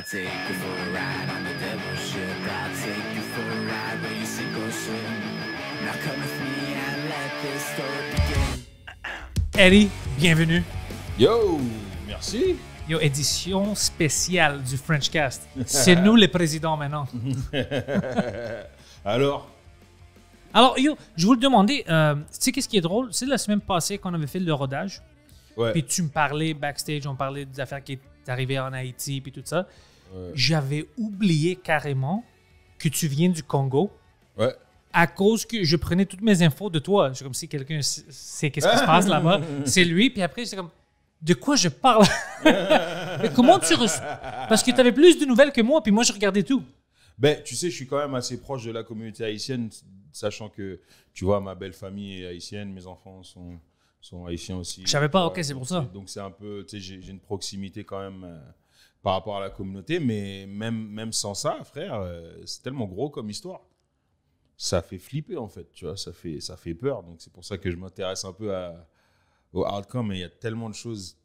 I'll on Eddie, bienvenue. Yo, merci. Yo, édition spéciale du French Cast. C'est nous les présidents maintenant. Alors, alors, yo, je vous le demandais, euh, tu sais, qu'est-ce qui est drôle? C'est la semaine passée qu'on avait fait le rodage. Ouais. Puis tu me parlais backstage, on parlait des affaires qui est arrivées en Haïti, puis tout ça. J'avais oublié carrément que tu viens du Congo. Ouais. À cause que je prenais toutes mes infos de toi. C'est comme si quelqu'un sait qu'est-ce qui se passe là-bas. C'est lui. Puis après, c'est comme, de quoi je parle? comment tu Parce que tu avais plus de nouvelles que moi, puis moi, je regardais tout. Ben, tu sais, je suis quand même assez proche de la communauté haïtienne, sachant que, tu vois, ma belle famille est haïtienne, mes enfants sont, sont haïtiens aussi. Je savais pas, ok, c'est pour ça. Donc, c'est un peu, tu sais, j'ai une proximité quand même euh, par rapport à la communauté, mais même, même sans ça, frère, euh, c'est tellement gros comme histoire. Ça fait flipper, en fait, tu vois, ça fait, ça fait peur. Donc, c'est pour ça que je m'intéresse un peu à, au mais il y a tellement de choses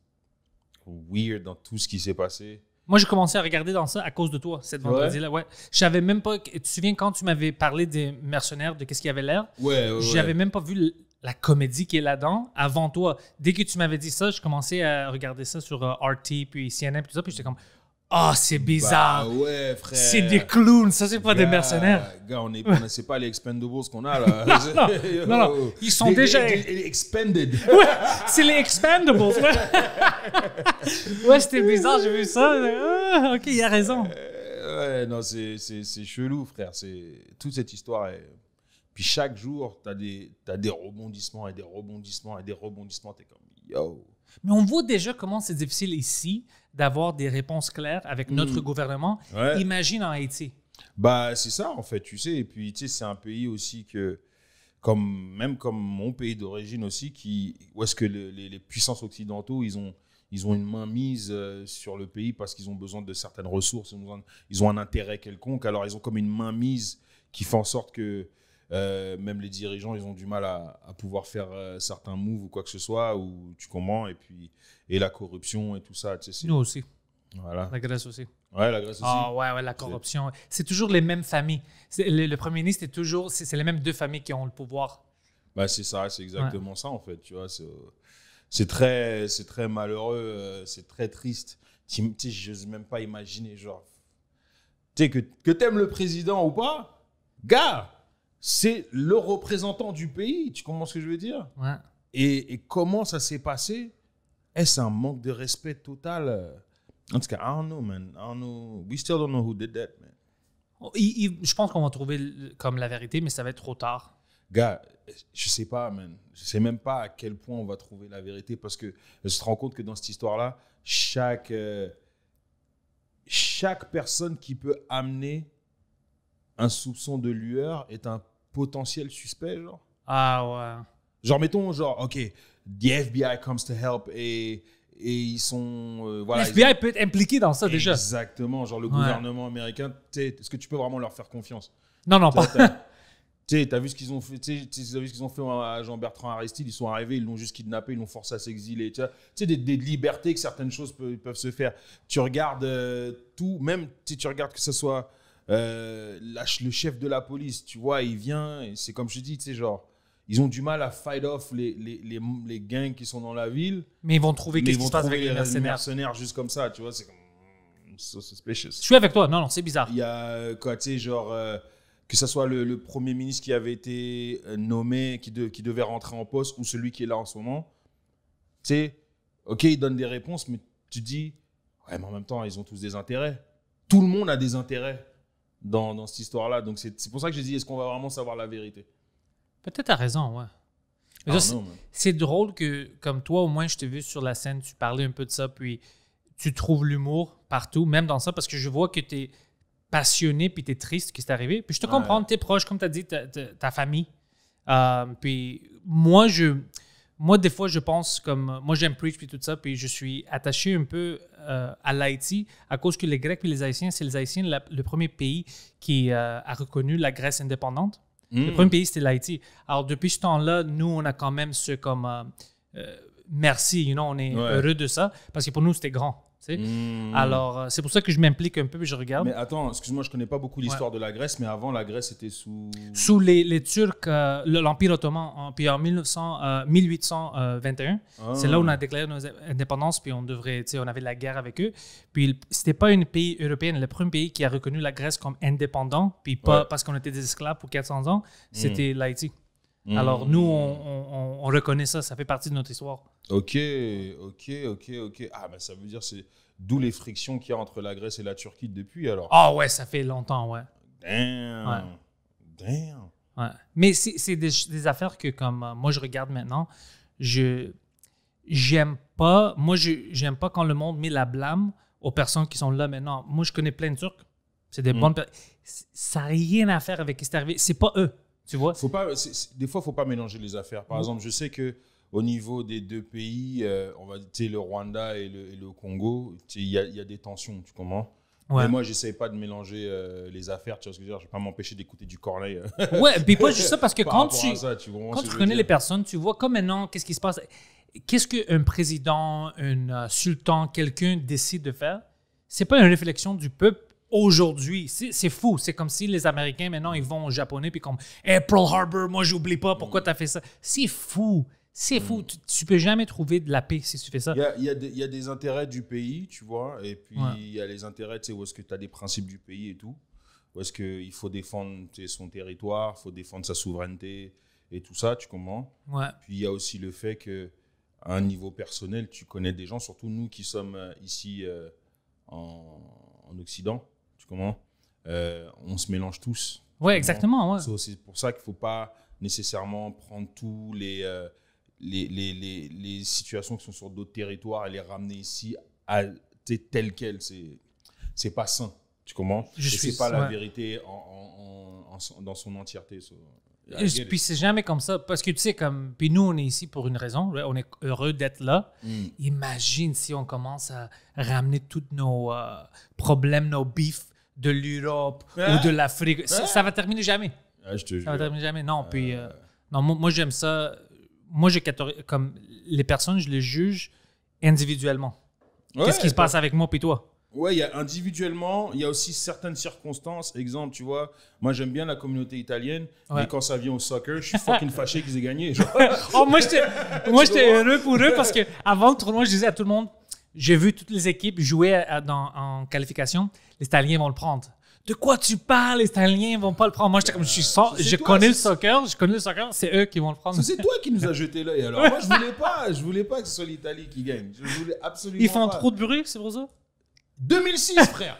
weird dans tout ce qui s'est passé. Moi, j'ai commencé à regarder dans ça à cause de toi, cette vendredi-là. Ouais. Je savais même pas. Tu te souviens quand tu m'avais parlé des mercenaires, de qu'est-ce qu'il y avait l'air? Ouais, ouais J'avais même pas vu la comédie qui est là-dedans avant toi. Dès que tu m'avais dit ça, je commençais à regarder ça sur euh, RT, puis CNN, puis tout ça, puis j'étais comme. Ah, c'est bah bizarre. ouais, frère. C'est des clowns, ça, c'est pas des mercenaires. Gars, on n'est pas les Expendables qu'on a là. non, non, non, ils sont déjà. Les, expanded. ouais, c'est les Expendables. ouais, c'était bizarre, j'ai vu ça. Ah, ok, il a raison. Euh, ouais, non, c'est chelou, frère. Toute cette histoire est puis chaque jour, tu as des, des rebondissements et des rebondissements et des rebondissements. Tu es comme, yo. Mais on voit déjà comment c'est difficile ici d'avoir des réponses claires avec mm. notre gouvernement. Imagine en Haïti. Bah, c'est ça, en fait, tu sais. Et puis, tu sais, c'est un pays aussi que, comme, même comme mon pays d'origine aussi, qui, où est-ce que les, puissances occidentaux, ils ont, ils ont une mainmise euh, sur le pays parce qu'ils ont besoin de certaines ressources, ils ont, ils ont, un intérêt quelconque. Alors, ils ont comme une mainmise qui fait en sorte que euh, même les dirigeants, ils ont du mal à, pouvoir faire euh, certains moves ou quoi que ce soit, ou tu comprends, et puis et la corruption et tout ça. Tu Nous aussi. Voilà. La Grèce aussi. Ouais, la Grèce aussi. Ah ouais, ouais, la corruption. C'est toujours les mêmes familles. Le, le, premier ministre est toujours, c'est les mêmes deux familles qui ont le pouvoir. Bah c'est ça, c'est exactement ça en fait. Tu vois, c'est très, c'est très malheureux, euh, c'est très triste. Tu sais, je même pas imaginer genre. Tu sais que que t'aimes le président ou pas, gars c'est le représentant du pays. Tu comprends ce que je veux dire ouais. et, comment ça s'est passé Est-ce un manque de respect total En tout cas, I don't know, man. I don't know. We still don't know who did that, man. Oh, je pense qu'on va trouver comme la vérité, mais ça va être trop tard. Gars, je sais pas, man. Je sais même pas à quel point on va trouver la vérité parce que je te rends compte que dans cette histoire-là, chaque, euh, chaque personne qui peut amener un soupçon de lueur est un potentiel suspect, genre Ah ouais. Genre, mettons, genre, ok, the FBI comes to help et, et ils sont. Euh, voilà, peut être impliqué dans ça déjà. Exactement, genre le gouvernement américain, est-ce que tu peux vraiment leur faire confiance Non, non, pas. Tu sais, t'as vu ce qu'ils ont fait, vu ce qu'ils ont fait à Jean-Bertrand Aristide, ils sont arrivés, ils l'ont juste kidnappé, ils l'ont forcé à s'exiler. Tu sais, des, libertés que certaines choses peuvent, se faire. Tu regardes euh, tout, même si tu regardes que ce soit euh, lâche le chef de la police, tu vois, il vient, c'est comme je dis, tu sais, genre, ils ont du mal à fight off les, les, les, gangs qui sont dans la ville. Mais ils vont trouver qu'est-ce qui se passe avec les mercenaires. juste comme ça, tu vois, c'est comme. Hmm, suspicious. Je suis avec toi, non, non, c'est bizarre. Il y a, euh, quoi, tu sais, genre. Euh, que ce soit le, le, premier ministre qui avait été nommé, qui, de, qui devait rentrer en poste, ou celui qui est là en ce moment, tu sais, ok, il donne des réponses, mais tu dis, ouais, mais en même temps, ils ont tous des intérêts. Tout le monde a des intérêts dans, cette histoire-là. Donc c'est pour ça que j'ai dit, est-ce qu'on va vraiment savoir la vérité Peut-être à raison, ouais. Ah, c'est drôle que, comme toi, au moins, je t'ai vu sur la scène, tu parlais un peu de ça, puis tu trouves l'humour partout, même dans ça, parce que je vois que tu es passionné, puis tu es triste que c'est arrivé. Puis je te comprends, tes proches, comme tu as dit, ta, famille. Euh, puis moi, je, moi, des fois, je pense comme. Euh, moi, j'aime Preach puis tout ça, puis je suis attaché un peu euh, à l'Haïti à cause que les Grecs puis les Haïtiens, c'est les Haïtiens le premier pays qui euh, a reconnu la Grèce indépendante. Hmm. Le premier pays, c'était l'Haïti. Alors, depuis ce temps-là, nous, on a quand même ce comme. merci, you know, on est heureux de ça, parce que pour nous, c'était grand. Hmm. Alors, euh, c'est pour ça que je m'implique un peu je regarde. Mais attends, excuse-moi, je connais pas beaucoup l'histoire de la Grèce, mais avant, la Grèce était sous. Sous les, Turcs, euh, l'Empire Ottoman. En, puis en 1900, 1821, euh, ah. c'est là où on a déclaré nos indépendances, puis on devrait, on avait la guerre avec eux. Puis c'était pas un pays européen, le premier pays qui a reconnu la Grèce comme indépendant, puis pas parce qu'on était des esclaves pour 400 ans, c'était hmm. l'Haïti. Mm. Alors, nous, on, reconnaît ça, ça fait partie de notre histoire. OK, OK, OK, OK. Ah, mais ben, ça veut dire c'est d'où les frictions qu'il y a entre la Grèce et la Turquie depuis alors. Ah ouais, ça fait longtemps, ouais. Damn. Damn. Mais c'est des, affaires que, comme euh, moi, je regarde maintenant, je j'aime pas. Moi, j'aime pas quand le monde met la blâme aux personnes qui sont là maintenant. Moi, je connais plein de Turcs. C'est des mm. bonnes personnes. Ça n'a rien à faire avec ce qui est arrivé. C'est pas eux. Tu vois faut pas, Des fois, il ne faut pas mélanger les affaires. Par mm. exemple, je sais que au niveau des deux pays, euh, on va le Rwanda et le, Congo, il y, a des tensions, tu comprends Ouais. moi, j'essaye pas de mélanger euh, les affaires, tu vois ce que je veux dire. vais pas m'empêcher d'écouter du Corneille. Oui, ouais, puis pas juste ça, parce que quand tu, quand tu connais les personnes, tu vois comme maintenant, qu'est-ce qui se passe Qu'est-ce qu'un président, un euh, sultan, quelqu'un décide de faire C'est pas une réflexion du peuple, aujourd'hui. C'est fou. C'est comme si les Américains, maintenant, ils vont au Japonais, puis comme Pearl Harbor, moi, j'oublie pas pourquoi tu as fait ça. C'est fou. C'est fou. Mm. Tu, peux jamais trouver de la paix si tu fais ça. Il y a, des intérêts du pays, tu vois, et puis il y a les intérêts, tu sais, où est-ce que tu as des principes du pays et tout. Où est-ce qu'il faut défendre son territoire, il faut défendre sa souveraineté et tout ça, tu comprends Puis il y a aussi le fait que à un niveau personnel, tu connais des gens, surtout nous qui sommes euh, ici euh, en, en Occident, comment euh, On se mélange tous. Ouais, exactement. c'est pour ça qu'il ne faut pas nécessairement prendre tous euh, les, les, les, les, situations qui sont sur d'autres territoires et les ramener ici à, telles quelles. C'est, c'est pas sain. Tu comprends Je pas la vérité en, en, dans son entièreté. puis c'est jamais comme ça. Parce que tu sais, comme. Puis nous, on est ici pour une raison. On est heureux d'être là. Mm. Imagine si on commence à ramener tous nos euh, problèmes, nos bifs, de l'Europe ou hein? de l'Afrique. Ça, ne hein? va terminer jamais. Ah, je te ça va terminer jamais. Non, puis. Euh. Euh, non, moi, j'aime ça. Moi, comme les personnes, je les juge individuellement. Qu'est-ce qui se passe bah. avec moi puis toi? Ouais, individuellement, il y a aussi certaines circonstances. Exemple, tu vois, moi j'aime bien la communauté italienne, et mais quand ça vient au soccer, je suis fucking fâché qu'ils aient gagné. oh, moi j'étais heureux pour eux parce que avant le tournoi, je disais à tout le monde, j'ai vu toutes les équipes jouer en qualification. Les Italiens vont le prendre. De quoi tu parles? Les Italiens vont pas le prendre. Moi, j'étais comme, je suis euh, je connais le soccer, je connais le soccer, c'est eux qui vont le prendre. C'est toi qui nous as jeté l'œil alors. Moi, je voulais pas, je voulais pas que ce soit l'Italie qui gagne. Je voulais absolument Ils font trop de bruit, c'est pour 2006, frère!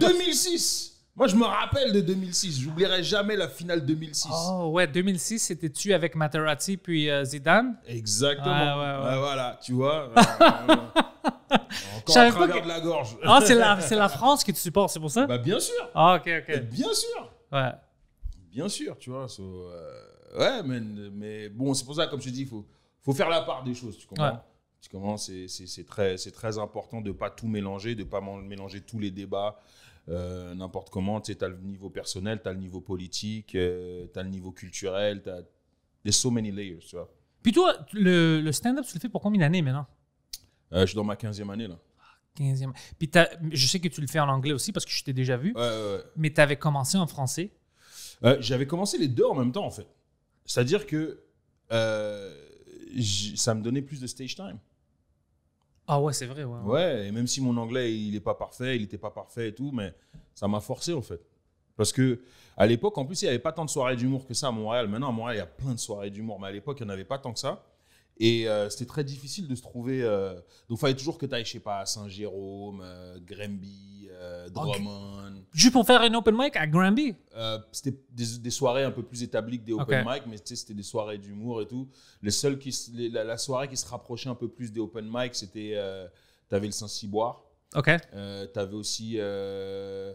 2006! Moi, je me rappelle de 2006. J'oublierai jamais la finale 2006. Oh, ouais, 2006, c'était tu avec Materazzi puis euh, Zidane Exactement. Ah, ouais, voilà, tu vois. encore à travers de la gorge. Ah, c'est la, France qui te supportes, c'est pour ça Bah, bien sûr. Ah, ok, ok. bien sûr. Ouais. Bien sûr, tu vois. Euh, ouais, mais, bon, c'est pour ça, comme je dis, il faut, faut faire la part des choses, tu comprends Tu comprends C'est très, très important de ne pas tout mélanger, de ne pas mélanger tous les débats. Euh, n'importe comment. Tu sais, as le niveau personnel, tu as le niveau politique, euh, t'as tu as le niveau culturel, tu as. There's so many layers, tu vois. Puis toi, le, le stand-up, tu le fais pour combien d'années maintenant euh, Je suis dans ma 15e année, là. 15e. Puis je sais que tu le fais en anglais aussi parce que je t'ai déjà vu. Mais tu avais commencé en français J'avais commencé les deux en même temps, en fait. C'est-à-dire que ça me donnait plus de stage time. Ah ouais, c'est vrai. Ouais, ouais. et même si mon anglais, il n'est pas parfait, il n'était pas parfait et tout, mais ça m'a forcé en fait. Parce que à l'époque, en plus, il n'y avait pas tant de soirées d'humour que ça à Montréal. Maintenant, à Montréal, il y a plein de soirées d'humour, mais à l'époque, il n'y en avait pas tant que ça. Et euh, c'était très difficile de se trouver. Euh, donc, il fallait toujours que tu ailles, je sais pas, Saint-Jérôme, euh, Granby, Drummond. Juste pour faire une open mic à Granby C'était des, soirées un peu plus établies que des open mic, mais c'était des soirées d'humour et tout. les qui, la, soirée qui se rapprochait un peu plus des open mic, c'était. tu avais le Saint-Ciboire. Ok. tu avais aussi. la,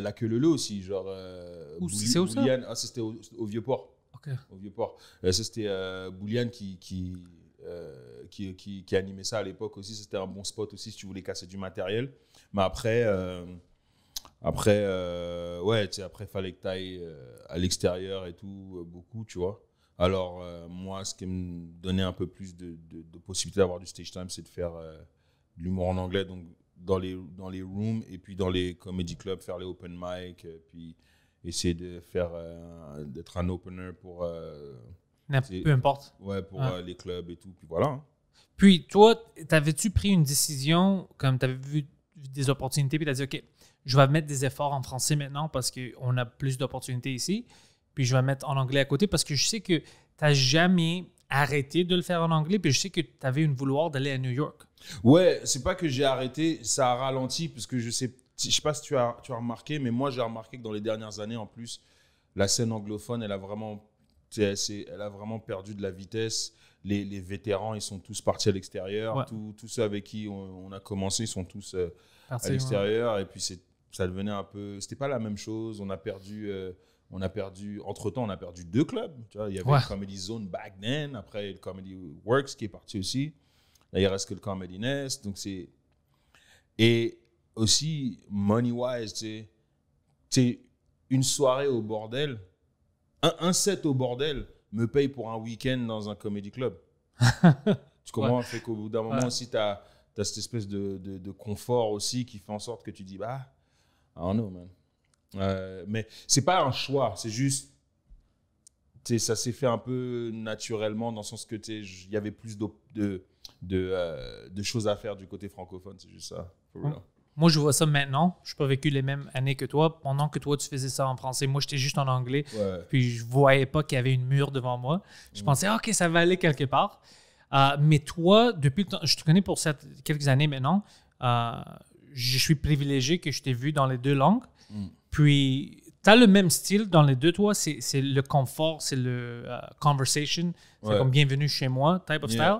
la queue aussi, genre. Où, c'est où ça ah, C'était au Vieux-Port. Au Vieux-Port. Euh, c'était euh, Bouliane qui, euh, qui, qui, qui, animait ça à l'époque aussi. C'était un bon spot aussi si tu voulais casser du matériel. Mais après. Après, ouais, tu après, fallait que tu ailles à l'extérieur et tout, beaucoup, tu vois. Alors, moi, ce qui me donnait un peu plus de, de, de d'avoir du stage time, c'est de faire de l'humour en anglais, donc dans les, dans les rooms et puis dans les comedy clubs, faire les open mic, puis essayer de faire euh, d'être un opener pour euh, peu importe ouais pour euh, les clubs et tout puis voilà hein. puis toi t'avais-tu pris une décision comme t'avais vu des opportunités puis t'as dit ok je vais mettre des efforts en français maintenant parce qu'on a plus d'opportunités ici puis je vais mettre en anglais à côté parce que je sais que t'as jamais arrêté de le faire en anglais puis je sais que t'avais une vouloir d'aller à New York ouais c'est pas que j'ai arrêté ça a ralenti parce que je sais je sais pas si tu as, tu as remarqué, mais moi, j'ai remarqué que dans les dernières années, en plus, la scène anglophone, elle a vraiment, elle, a vraiment perdu de la vitesse. Les, les, vétérans, ils sont tous partis à l'extérieur. Tous ceux avec qui on, a commencé, ils sont tous euh, à l'extérieur. Et puis, ça devenait un peu. C'était pas la même chose. On a perdu. Euh, on a perdu, entre-temps, on a perdu deux clubs. Tu vois, il y avait le Comedy Zone back then, après le Comedy Works qui est parti aussi. Là, il reste que le Comedy Nest. Donc c'est... Et aussi, money-wise, tu sais, une soirée au bordel, un, set au bordel me paye pour un week-end dans un comedy club. tu comprends ouais. qu'au bout d'un moment aussi, tu as, cette espèce de, de, confort aussi qui fait en sorte que tu dis, bah, I don't know, man. Euh, mais c'est pas un choix, c'est juste ça s'est fait un peu naturellement dans le sens que il y avait plus de, de, euh, de, choses à faire du côté francophone, c'est juste ça moi, je vois ça maintenant. Je n'ai pas vécu les mêmes années que toi. Pendant que toi, tu faisais ça en français, moi, j'étais juste en anglais. Puis, je ne voyais pas qu'il y avait une mur devant moi. Je mm. pensais, ah, OK, ça va aller quelque part. Euh, mais toi, depuis le temps, je te connais pour cette, quelques années maintenant. Euh, je suis privilégié que je t'ai vu dans les deux langues. Mm. Puis, tu as le même style dans les deux, toi. C'est, le confort, c'est le euh, conversation. C'est comme bienvenue chez moi, type of style.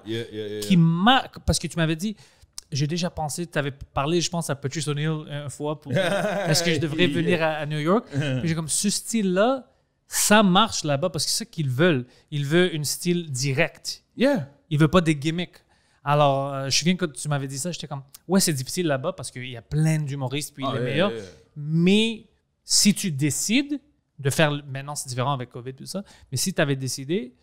qui m'a. Parce que tu m'avais dit j'ai déjà pensé, tu avais parlé, je pense, à Patrice O'Neill une fois pour est-ce que je devrais venir à, New York. j'ai comme ce style-là, ça marche là-bas parce que c'est ce qu'ils veulent. Ils veulent un style direct. Yeah. Ils veulent pas des gimmicks. Alors, euh, je je souviens quand tu m'avais dit ça, j'étais comme, ouais, c'est difficile là-bas parce qu'il y a plein d'humoristes, puis il ah, les meilleur. meilleurs. Mais si tu décides de faire, maintenant c'est différent avec COVID, tout ça, mais si tu avais décidé,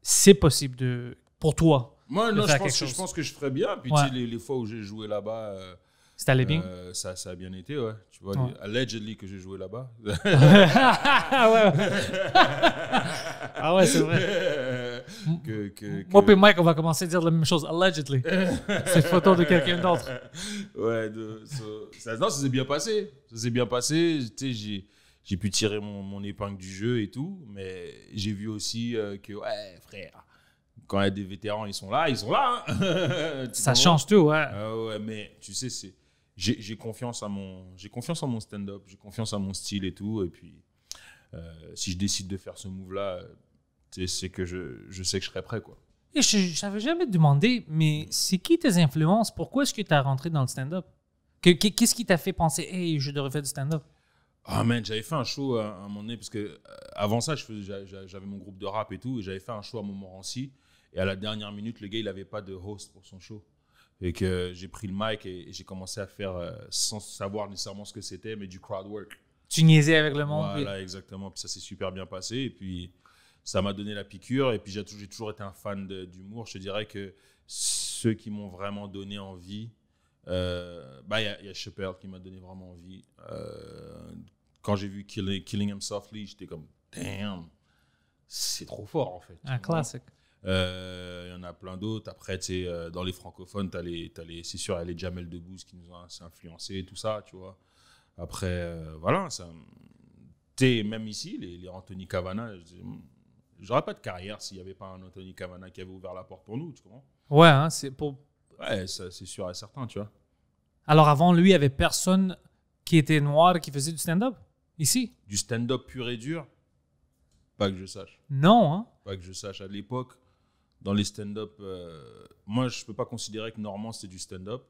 c'est possible de, pour toi, moi, non, je pense, que, je ferai ferais bien. Puis, les, les, fois où j'ai joué là-bas. Euh, allé bien? Euh, ça, ça, a bien été, ouais. Tu vois, allegedly que j'ai joué là-bas. ah ouais, c'est vrai. Que, que, Moi et Mike, on va commencer à dire la même chose, allegedly. c'est photo de quelqu'un d'autre. Ouais, non, ça s'est bien passé. Ça s'est bien passé. Tu sais, j'ai j'ai pu tirer mon, épingle du jeu et tout, mais j'ai vu aussi euh, que, ouais, frère, quand il y a des vétérans, ils sont là, ils sont là. Hein. ça change tout, ouais. Ah ouais. Mais tu sais, c'est j'ai confiance à mon j'ai confiance en mon stand-up, j'ai confiance à mon style et tout. Et puis euh, si je décide de faire ce move-là, c'est que je, je, sais que je serai prêt, quoi. Et je n'avais jamais demandé, mais c'est qui tes influences Pourquoi est-ce que tu as rentré dans le stand-up Qu'est-ce qui t'a fait penser, hey, je devrais faire du stand-up Ah, man, j'avais fait un show à, un moment donné, parce que euh, avant ça, j'avais mon groupe de rap et tout, et j'avais fait un show à Montmorency. Et à la dernière minute, le gars, il n'avait pas de host pour son show. Et que j'ai pris le mic et, j'ai commencé à faire, euh, sans savoir nécessairement ce que c'était, mais du crowd work. Tu niaisais avec le monde. Voilà, exactement. Puis ça s'est super bien passé. Et puis ça m'a donné la piqûre. Et puis j'ai toujours été un fan d'humour. Je dirais que ceux qui m'ont vraiment donné envie, euh, bah, il y, a Shepard qui m'a donné vraiment envie. Euh, quand j'ai vu Killing, Killing Him Softly, j'étais comme, damn, c'est trop fort en fait. Un classique. Il euh, y en a plein d'autres. Après, tu euh, dans les francophones, t'as les, c'est sûr, il y a les Jamel Debbouze qui nous ont influencé, tout ça, tu vois. Après, euh, voilà, ça, t'es même ici, les, Anthony Cavana, j'aurais pas de carrière s'il n'y avait pas un Anthony Cavana qui avait ouvert la porte pour nous, tu comprends Ouais, hein, c'est pour. Ouais, c'est sûr et certain, tu vois. Alors avant lui, il n'y avait personne qui était noir qui faisait du stand-up ici Du stand-up pur et dur Pas que je sache. Non, hein Pas que je sache. À l'époque, dans les stand-up, euh, moi, je ne peux pas considérer que Normand, c'est du stand-up.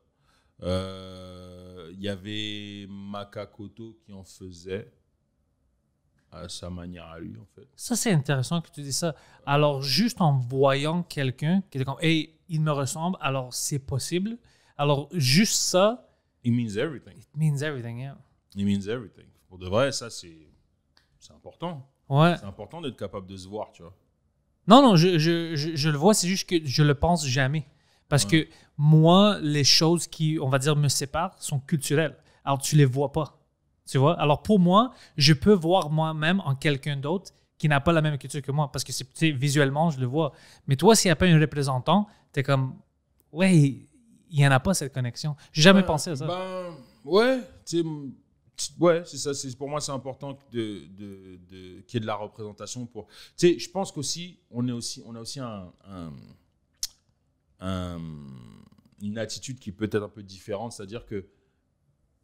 Il euh, y avait Makakoto qui en faisait à sa manière à lui, en fait. Ça, c'est intéressant que tu dis ça. Alors, juste en voyant quelqu'un qui est comme, hey, il me ressemble, alors c'est possible. Alors, juste ça. It means everything. It means everything, yeah. It means everything. Pour de vrai, ça, c'est important. Ouais. C'est important d'être capable de se voir, tu vois. Non, non, je, je, je, le vois, c'est juste que je le pense jamais. Parce que moi, les choses qui, on va dire, me séparent sont culturelles. Alors, tu les vois pas. Tu vois? Alors, pour moi, je peux voir moi-même en quelqu'un d'autre qui n'a pas la même culture que moi, parce que c'est visuellement, je le vois. Mais toi, s'il n'y a pas un représentant, tu es comme, ouais, il n'y en a pas cette connexion. J'ai jamais ben, pensé à ça. Ben, ouais, tu Ouais, c'est ça. C'est pour moi, c'est important de, de, de qu'il y ait de la représentation pour. Tu sais, je pense qu'aussi, on est aussi, on a aussi un, une attitude qui peut être un peu différente, c'est-à-dire que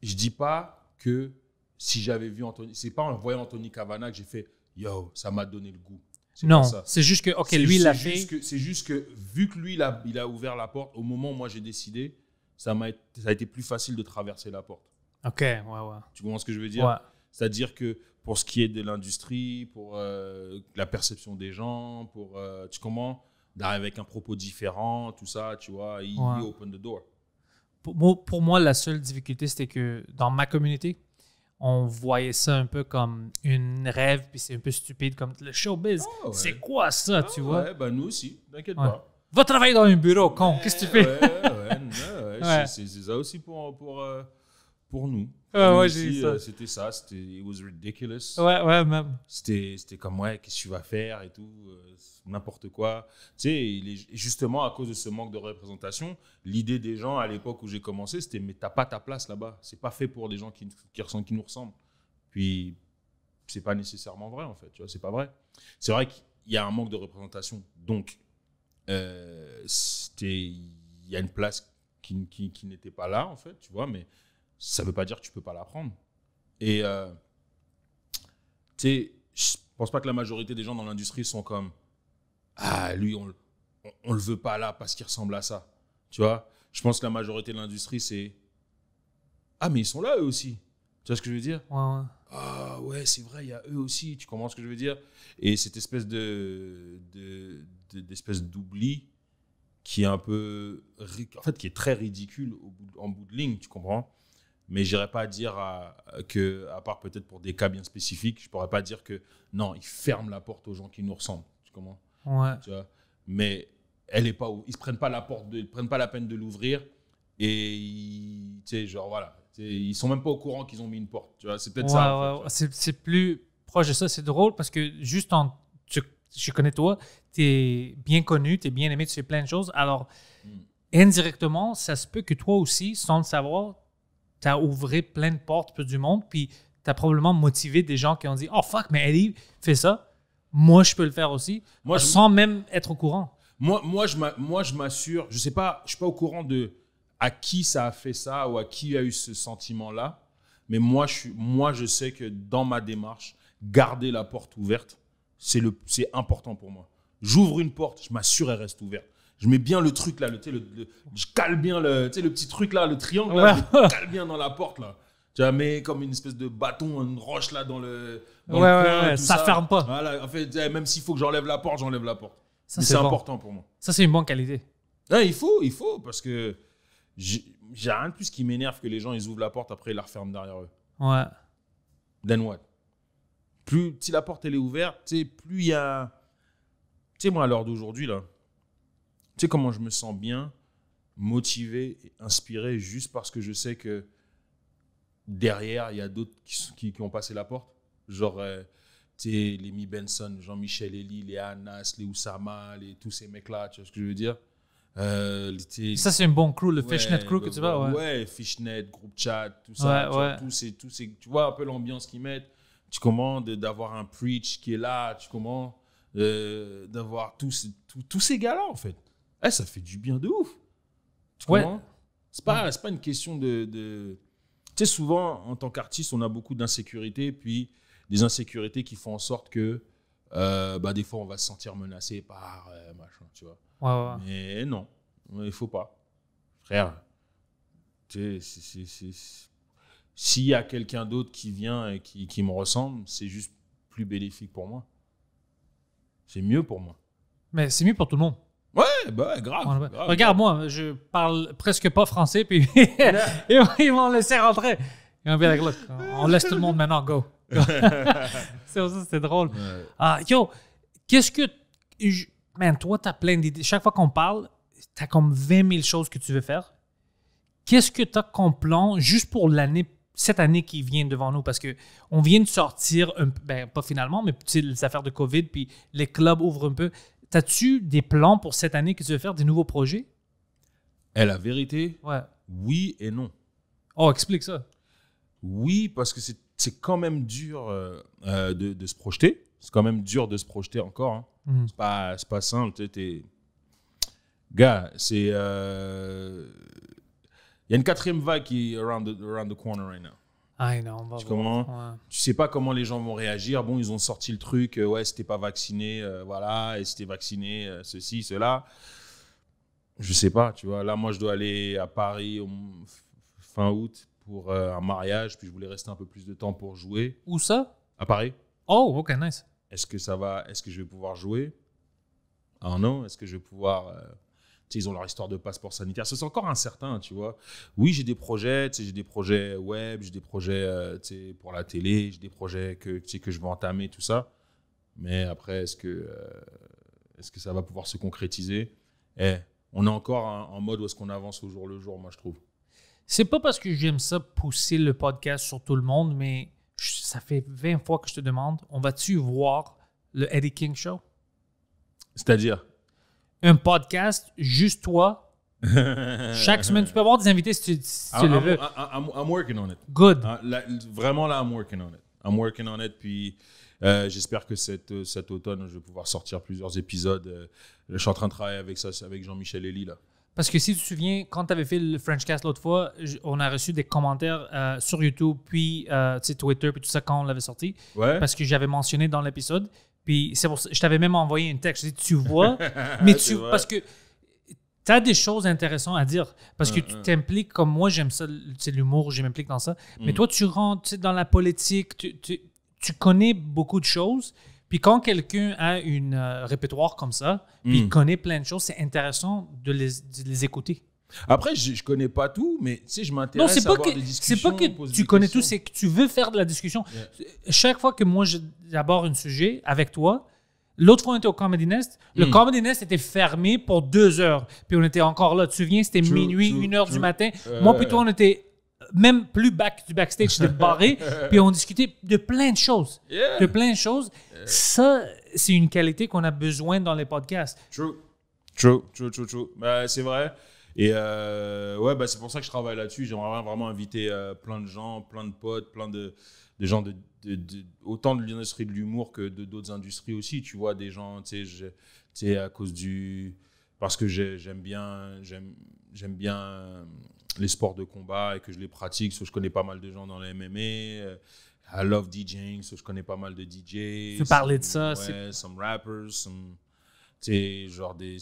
je dis pas que si j'avais vu Anthony, c'est pas en voyant Anthony Cavana que j'ai fait yo, ça m'a donné le goût. Non, c'est juste que ok, lui l'a fait. C'est juste que vu que lui il a, il a ouvert la porte au moment où moi j'ai décidé, ça m'a ça a été plus facile de traverser la porte. Ok, ouais, ouais. Tu comprends ce que je veux dire C'est-à-dire que pour ce qui est de l'industrie, pour euh, la perception des gens, pour. Euh, tu comprends D'arriver avec un propos différent, tout ça, tu vois, il open the door. Pour moi, la seule difficulté, c'était que dans ma communauté, on voyait ça un peu comme une rêve, puis c'est un peu stupide, comme le showbiz. Ah c'est quoi ça, ah tu vois? Ouais, ben nous aussi, t'inquiète pas. Va travailler dans un bureau, con, qu'est-ce que tu fais? ouais, ouais, c'est ça aussi pour. pour euh, pour nous. Euh, c'était ça, c'était it was ridiculous. Ouais, ouais, C'était, c'était comme, ouais, qu'est-ce que tu vas faire et tout, euh, n'importe quoi. Tu sais, est, justement, à cause de ce manque de représentation, l'idée des gens à l'époque où j'ai commencé, c'était, mais t'as pas ta place là-bas. C'est pas fait pour des gens qui, qui, qui nous ressemblent. Puis, c'est pas nécessairement vrai, en fait. Tu vois, c'est pas vrai. C'est vrai qu'il y a un manque de représentation. Donc, euh, c'était, il y a une place qui, qui, qui n'était pas là, en fait, tu vois, mais ça ne veut pas dire que tu peux pas l'apprendre. Et euh, tu sais, je pense pas que la majorité des gens dans l'industrie sont comme ah lui on, ne le veut pas là parce qu'il ressemble à ça. Tu vois, je pense que la majorité de l'industrie c'est ah mais ils sont là eux aussi. Tu vois ce que je veux dire ouais, ouais. Ah ouais, c'est vrai, il y a eux aussi. Tu comprends ce que je veux dire Et cette espèce d'espèce d'oubli qui est un peu en fait qui est très ridicule au bout, en bout de ligne, tu comprends mais j'irai pas dire que, à part peut-être pour des cas bien spécifiques, je pourrais pas dire que non, ils ferment la porte aux gens qui nous ressemblent. Tu ouais. tu vois Mais elle est pas, ils se prennent pas la porte, prennent pas la peine de l'ouvrir et ils, tu sais, genre voilà, ils sont même pas au courant qu'ils ont mis une porte. Tu vois, c'est peut-être ça. c'est plus proche de ça. C'est drôle parce que juste en, je connais toi, tu es bien connu, tu es bien aimé, tu fais plein de choses. Alors hmm. indirectement, ça se peut que toi aussi, sans le savoir tu as ouvert plein de portes pour du monde, puis tu as probablement motivé des gens qui ont dit Oh fuck, mais Eddie fait ça, moi je peux le faire aussi, sans même être au courant. Moi, moi, je, moi, je m'assure, je sais pas, je suis pas au courant de à qui ça a fait ça ou à qui a eu ce sentiment-là, mais moi je, suis, moi, je sais que dans ma démarche, garder la porte ouverte, c'est important pour moi. J'ouvre une porte, je m'assure elle reste ouverte je mets bien le truc là, le, je cale bien le, le petit truc là, le triangle, là, je cale bien dans la porte là. Tu la mets comme une espèce de bâton, une roche là dans le. ouais, ça, ferme pas. en fait, même s'il faut que j'enlève la porte, j'enlève la porte. Ça, c'est important pour moi. Ça, c'est une bonne qualité. il faut, il faut, parce que j'ai rien de plus qui m'énerve que les gens, ils ouvrent la porte, après ils la referment derrière eux. Ouais. Then what? Plus, si la porte elle est ouverte, plus il y a. Tu sais, moi, à l'heure d'aujourd'hui, là, tu sais comment je me sens bien, motivé, et inspiré, juste parce que je sais que derrière, il y a d'autres qui, qui, ont passé la porte. Genre, euh, tu sais, les Mi Benson, Jean-Michel Elie, les Anas, les Oussama, tous ces mecs-là, tu vois ce que je veux dire euh, ça, c'est un bon crew, le Fishnet crew que tu vois. Ouais. ouais, Fishnet, groupe chat, tout ça. Ouais, tout tu vois un peu l'ambiance qu'ils mettent. Tu commandes d'avoir un preach qui est là, tu commandes euh, d'avoir tous, tous, tous ces gars-là, en fait. Eh, ça fait du bien de ouf. Tu ouais. C'est pas, pas une question de. de... Tu sais, souvent, en tant qu'artiste, on a beaucoup d'insécurité, puis des insécurités qui font en sorte que euh, bah, des fois, on va se sentir menacé par euh, machin, tu vois. Mais non, il faut pas. Frère, tu sais, s'il y a quelqu'un d'autre qui vient et qui, qui me ressemble, c'est juste plus bénéfique pour moi. C'est mieux pour moi. Mais c'est mieux pour tout le monde. Ouais, ben grave. Regarde-moi, je parle presque pas français, puis ils m'ont laissé rentrer. on, laisse tout le monde maintenant, go. C'est drôle. Ah, yo, qu'est-ce que. mais man, toi, t'as plein d'idées. Chaque fois qu'on parle, t'as comme 20 000 choses que tu veux faire. Qu'est-ce que t'as comme plan juste pour l'année, cette année qui vient devant nous? Parce que on vient de sortir, un, ben, pas finalement, mais les affaires de COVID, puis les clubs ouvrent un peu. T'as-tu des plans pour cette année que tu veux faire, des nouveaux projets? Et eh, la vérité, ouais. oui et non. Oh, explique ça. Oui, parce que c'est quand même dur euh, euh, de, se projeter. C'est quand même dur de se projeter encore. Hein. n'est mhm. pas, simple. Gars, c'est. Euh, il y a une quatrième vague qui est around around the corner right now. Ah tu sais pas comment les gens vont réagir. Bon, ils ont sorti le truc, euh, ouais, c'était pas vacciné, euh, voilà, et c'était vacciné, euh, ceci, cela. Je sais pas, tu vois. Là, moi, je dois aller à Paris fin août pour un mariage, puis je voulais rester un peu plus de temps pour jouer. Où ça À Paris. Oh, ok, nice. Est-ce que ça va Est-ce que je vais pouvoir jouer Ah non, est-ce que je vais pouvoir ils ont leur histoire de passeport sanitaire. C'est encore incertain, tu vois. Oui, j'ai des projets, j'ai des projets web, j'ai des projets euh, pour la télé, j'ai des projets que, tu sais, que je veux entamer, tout ça. Mais après, est-ce que, euh, est-ce que ça va pouvoir se concrétiser eh, On est encore en mode où est-ce qu'on avance au jour le jour, moi, je trouve. C'est pas parce que j'aime ça pousser le podcast sur tout le monde, mais ça fait 20 fois que je te demande, on va-tu voir le Eddie King Show? C'est-à-dire? un podcast juste toi. Chaque semaine, tu peux avoir des invités si tu, le veux. I'm, working on it. Good. Ah, vraiment là, I'm working on it. I'm working on it. Puis euh, j'espère que euh, cet automne, je vais pouvoir sortir plusieurs épisodes. Euh, je suis en train de travailler avec ça, avec Jean-Michel Elie là. Parce que si tu te souviens, quand tu avais fait le Frenchcast l'autre fois, on a reçu des commentaires sur YouTube, puis euh, Twitter, puis tout ça quand on l'avait sorti. Parce que j'avais mentionné dans l'épisode puis c'est je t'avais même envoyé un texte. Je dis, tu vois, mais tu. Parce que tu as des choses intéressantes à dire. Parce que mm, tu mm. t'impliques, comme moi, j'aime ça, c'est l'humour, je m'implique dans ça. Mais mm. toi, tu rentres dans la politique, tu, tu, connais beaucoup de choses. Puis quand quelqu'un a un euh, répertoire comme ça, il connaît plein de choses, c'est intéressant de les, de les écouter. Après, je, ne connais pas tout, mais tu je m'intéresse à avoir des discussions. pas que tu connais tout, c'est que tu veux faire de la discussion. Chaque fois que moi j'aborde un sujet avec toi, l'autre fois on était au Comedy Nest, le hmm. Comedy Nest était fermé pour deux heures, puis on était encore là. Tu te souviens, c'était minuit, une heure du matin. Euh, moi, et toi, on était même plus back du backstage, c'était barré, puis on discutait de plein de choses, de plein de choses. Ça, c'est une qualité qu'on a besoin dans les podcasts. True, true, true, true, true. Ben, c'est vrai. Et euh, ouais, bah, c'est pour ça que je travaille là-dessus. J'aimerais vraiment inviter euh, plein de gens, plein de potes, plein de, gens de, autant de l'industrie de l'humour que de d'autres industries aussi. Tu vois, des gens, tu sais, à cause du. Parce que j'aime bien, j'aime bien euh, les sports de combat et que je les pratique. soit je connais pas mal de gens dans les MMA. I love DJing, je connais pas mal de DJs. Tu parlais de ça, ouais, some rappers, some, genre des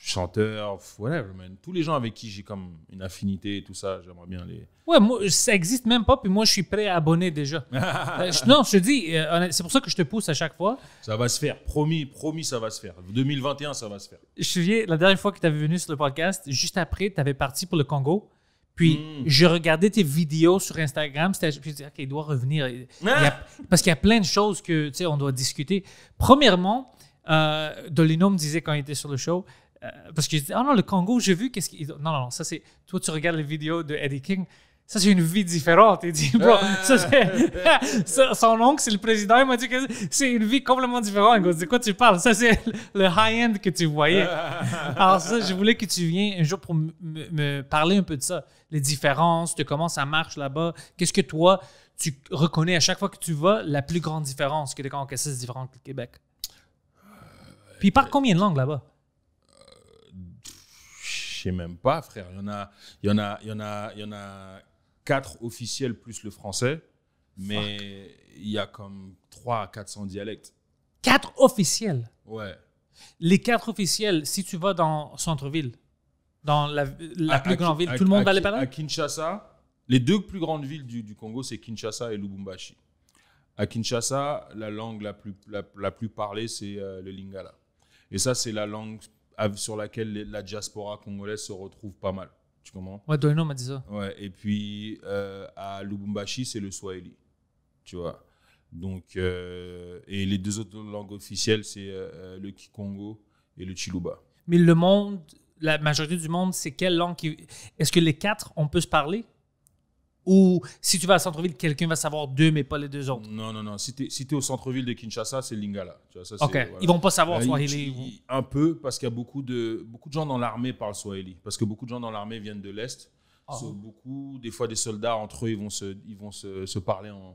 chanteurs, whatever, man. tous les gens avec qui j'ai comme une affinité et tout ça, j'aimerais bien les. Ouais, moi, ça existe même pas, puis moi, je suis prêt à abonner déjà. Euh, non, je te dis, euh, c'est pour ça que je te pousse à chaque fois. Ça va se faire, promis, promis, ça va se faire. 2021, ça va se faire. Je me souviens, la dernière fois que tu avais venu sur le podcast, juste après, tu avais parti pour le Congo. Puis hmm. je regardais tes vidéos sur Instagram, puis je me dit, OK, il doit revenir. parce qu'il y a plein de choses que, tu sais, on doit discuter. Premièrement, euh, Dolino me disait quand il était sur le show, euh, parce que je dis, oh non, le Congo, j'ai vu qu'est-ce qu'ils. Non, non, non, ça c'est. Toi, tu regardes les vidéos de Eddie King, ça c'est une vie différente. Il dit, bro, son oncle, c'est le président, il m'a dit que c'est une vie complètement différente. Il dit, quoi tu parles? Ça c'est le high-end que tu voyais. Alors ça, je voulais que tu viennes un jour pour me parler un peu de ça, les différences, de comment ça marche là-bas. Qu'est-ce que toi, tu reconnais à chaque fois que tu vas la plus grande différence que de quand c'est différent que le Québec? Puis il parle euh, combien de langues là-bas? je sais même pas, frère. Il y en a, il y en a, il y en a, il y en a quatre officiels plus le français, mais il y a comme trois à 400 dialectes. Quatre officiels. Ouais. Les quatre officiels, si tu vas dans centre-ville, dans la, plus grande ville, tout le monde à- va les parler? À Kinshasa, les deux plus grandes villes du, Congo, c'est Kinshasa et Lubumbashi. À Kinshasa, la langue la plus, la, plus parlée, c'est euh, le Lingala. Et ça, c'est la langue sur laquelle la diaspora congolaise se retrouve pas mal. Tu comprends Ouais, Doino m'a dit ça. Ouais, et puis euh, à Lubumbashi, c'est le Swahili. Tu vois donc, euh, et les deux autres langues officielles, c'est euh, le Kikongo et le Chiluba. Mais le monde, la majorité du monde, c'est quelle langue Est-ce que les quatre, on peut se parler ou si tu vas à centre-ville, quelqu'un va savoir deux, mais pas les deux autres. Non, non, non. Si tu es, au centre-ville de Kinshasa, c'est Lingala. Tu vois, ok. Ils vont pas savoir Swahili. Un peu, parce qu'il y a beaucoup de, beaucoup de gens dans l'armée parlent Swahili. Parce que beaucoup de gens dans l'armée viennent de l'Est. Ah. beaucoup, des fois, des soldats, entre eux, ils vont se, ils vont se, parler en,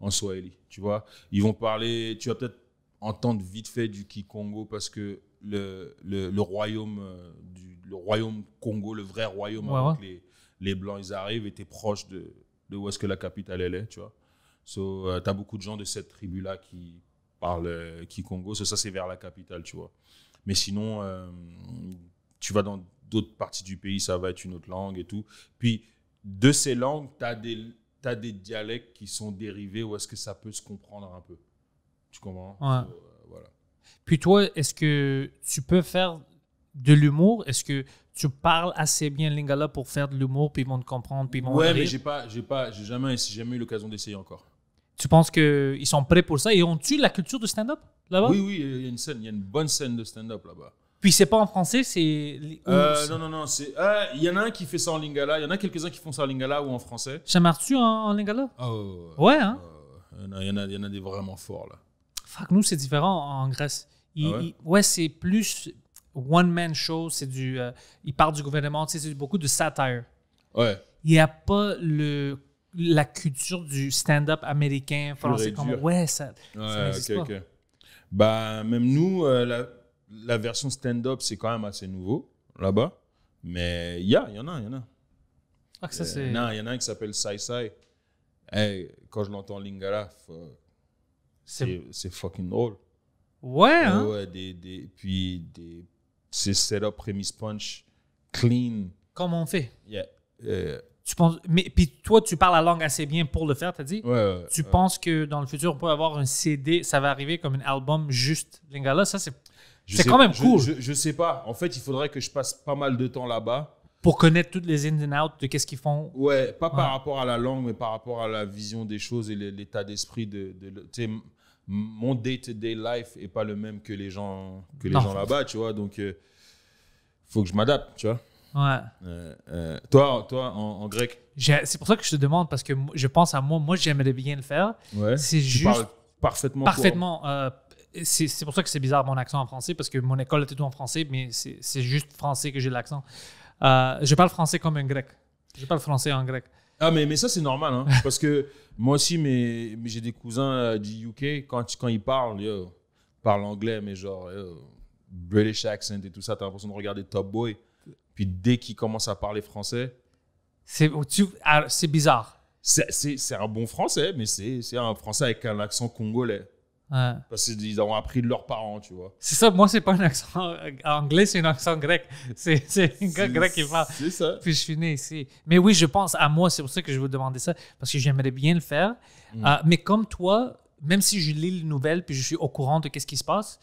en, Swahili. Tu vois Ils vont parler. Tu vas peut-être entendre vite fait du Kikongo parce que le, le, royaume euh, du, le royaume Congo, le vrai royaume avec les les Blancs, ils arrivent étaient proches proche de, où est-ce que la capitale, elle est, tu vois. So, euh, as beaucoup de gens de cette tribu-là qui parlent euh, Kikongo. ça, c'est vers la capitale, tu vois. Mais sinon, euh, tu vas dans d'autres parties du pays, ça va être une autre langue et tout. Puis, de ces langues, tu as des, des dialectes qui sont dérivés où est-ce que ça peut se comprendre un peu. Tu comprends voilà. Puis toi, est-ce que tu peux faire de l'humour? Est-ce que tu parles assez bien lingala pour faire de l'humour, puis ils vont te comprendre, puis ils vont Ouais, mais j'ai pas, j'ai pas, j'ai jamais, jamais eu l'occasion d'essayer encore. Tu penses qu'ils sont prêts pour ça? Et ont-tu la culture de stand-up là-bas? Oui, oui, il y a une scène, bonne scène de stand-up là-bas. Puis c'est pas en français, c'est. Euh, non, non, non. Ah, il y en a un qui fait ça en lingala. Il y en a quelques-uns qui font ça en lingala ou en français. Chamartu en, en lingala oh, Ouais, hein Il y, y, en a des vraiment forts, là. Fuck, nous, c'est différent en Grèce. Ah ouais c'est plus one-man show, c'est du. Euh, il parle du gouvernement, c'est beaucoup de satire. Ouais. Il n'y a pas le la culture du stand-up américain, français, comme ouais, ça. Ouais, ça OK, pas. Bah, même nous, euh, la, la, version stand-up, c'est quand même assez nouveau là-bas. Mais il y en a, il y en a. Ah, que ça, euh, c'est. Non, il y en a un qui s'appelle Sai Sai. Hey, quand je l'entends Lingala, c'est fucking drôle. Ouais, hein? ouais, des, des, puis des c'est setup, premise, punch, clean. comment on fait. Yeah. Euh, tu penses, mais puis toi, tu parles la langue assez bien pour le faire, t'as dit. tu penses que dans le futur, on peut avoir un CD, ça va arriver comme un album juste Lingala. Ça, c'est, c'est quand même cool. Je, sais pas. En fait, il faudrait que je passe pas mal de temps là-bas. Pour connaître toutes les ins and outs de qu'est-ce qu'ils font. Ouais, pas par rapport à la langue, mais par rapport à la vision des choses et l'état d'esprit de. de, de mon day-to-day life est pas le même que les gens, que les gens là-bas, tu vois. Donc, il euh, faut que je m'adapte, tu vois. Ouais. Euh, euh, toi, toi, en, grec C'est pour ça que je te demande, parce que je pense à moi, moi j'aimerais bien le faire. Ouais. C'est juste. parfaitement. Parfaitement. c'est pour ça que c'est bizarre mon accent en français, parce que mon école était tout en français, mais c'est juste français que j'ai l'accent. je parle français comme un grec. Je parle français en grec. Ah, mais, mais ça, c'est normal, hein. parce que moi aussi, mais j'ai des cousins euh, du UK, quand, quand ils parlent, ils parlent anglais, mais genre, British accent et tout ça, t'as l'impression de regarder Top Boy. Puis dès qu'ils commencent à parler français. C'est ah, bizarre. C'est un bon français, mais c'est un français avec un accent congolais. Parce qu'ils ont appris de leurs parents, tu vois. C'est ça, moi, c'est pas un accent euh, anglais, c'est un accent grec. C'est un grec qui parle. C'est ça. Puis je finis ici. Mais oui, je pense à moi, c'est pour ça que je vous demandais ça, parce que j'aimerais bien le faire. Mm. Euh, mais comme toi, même si je lis les nouvelles puis je suis au courant de ce qui se passe,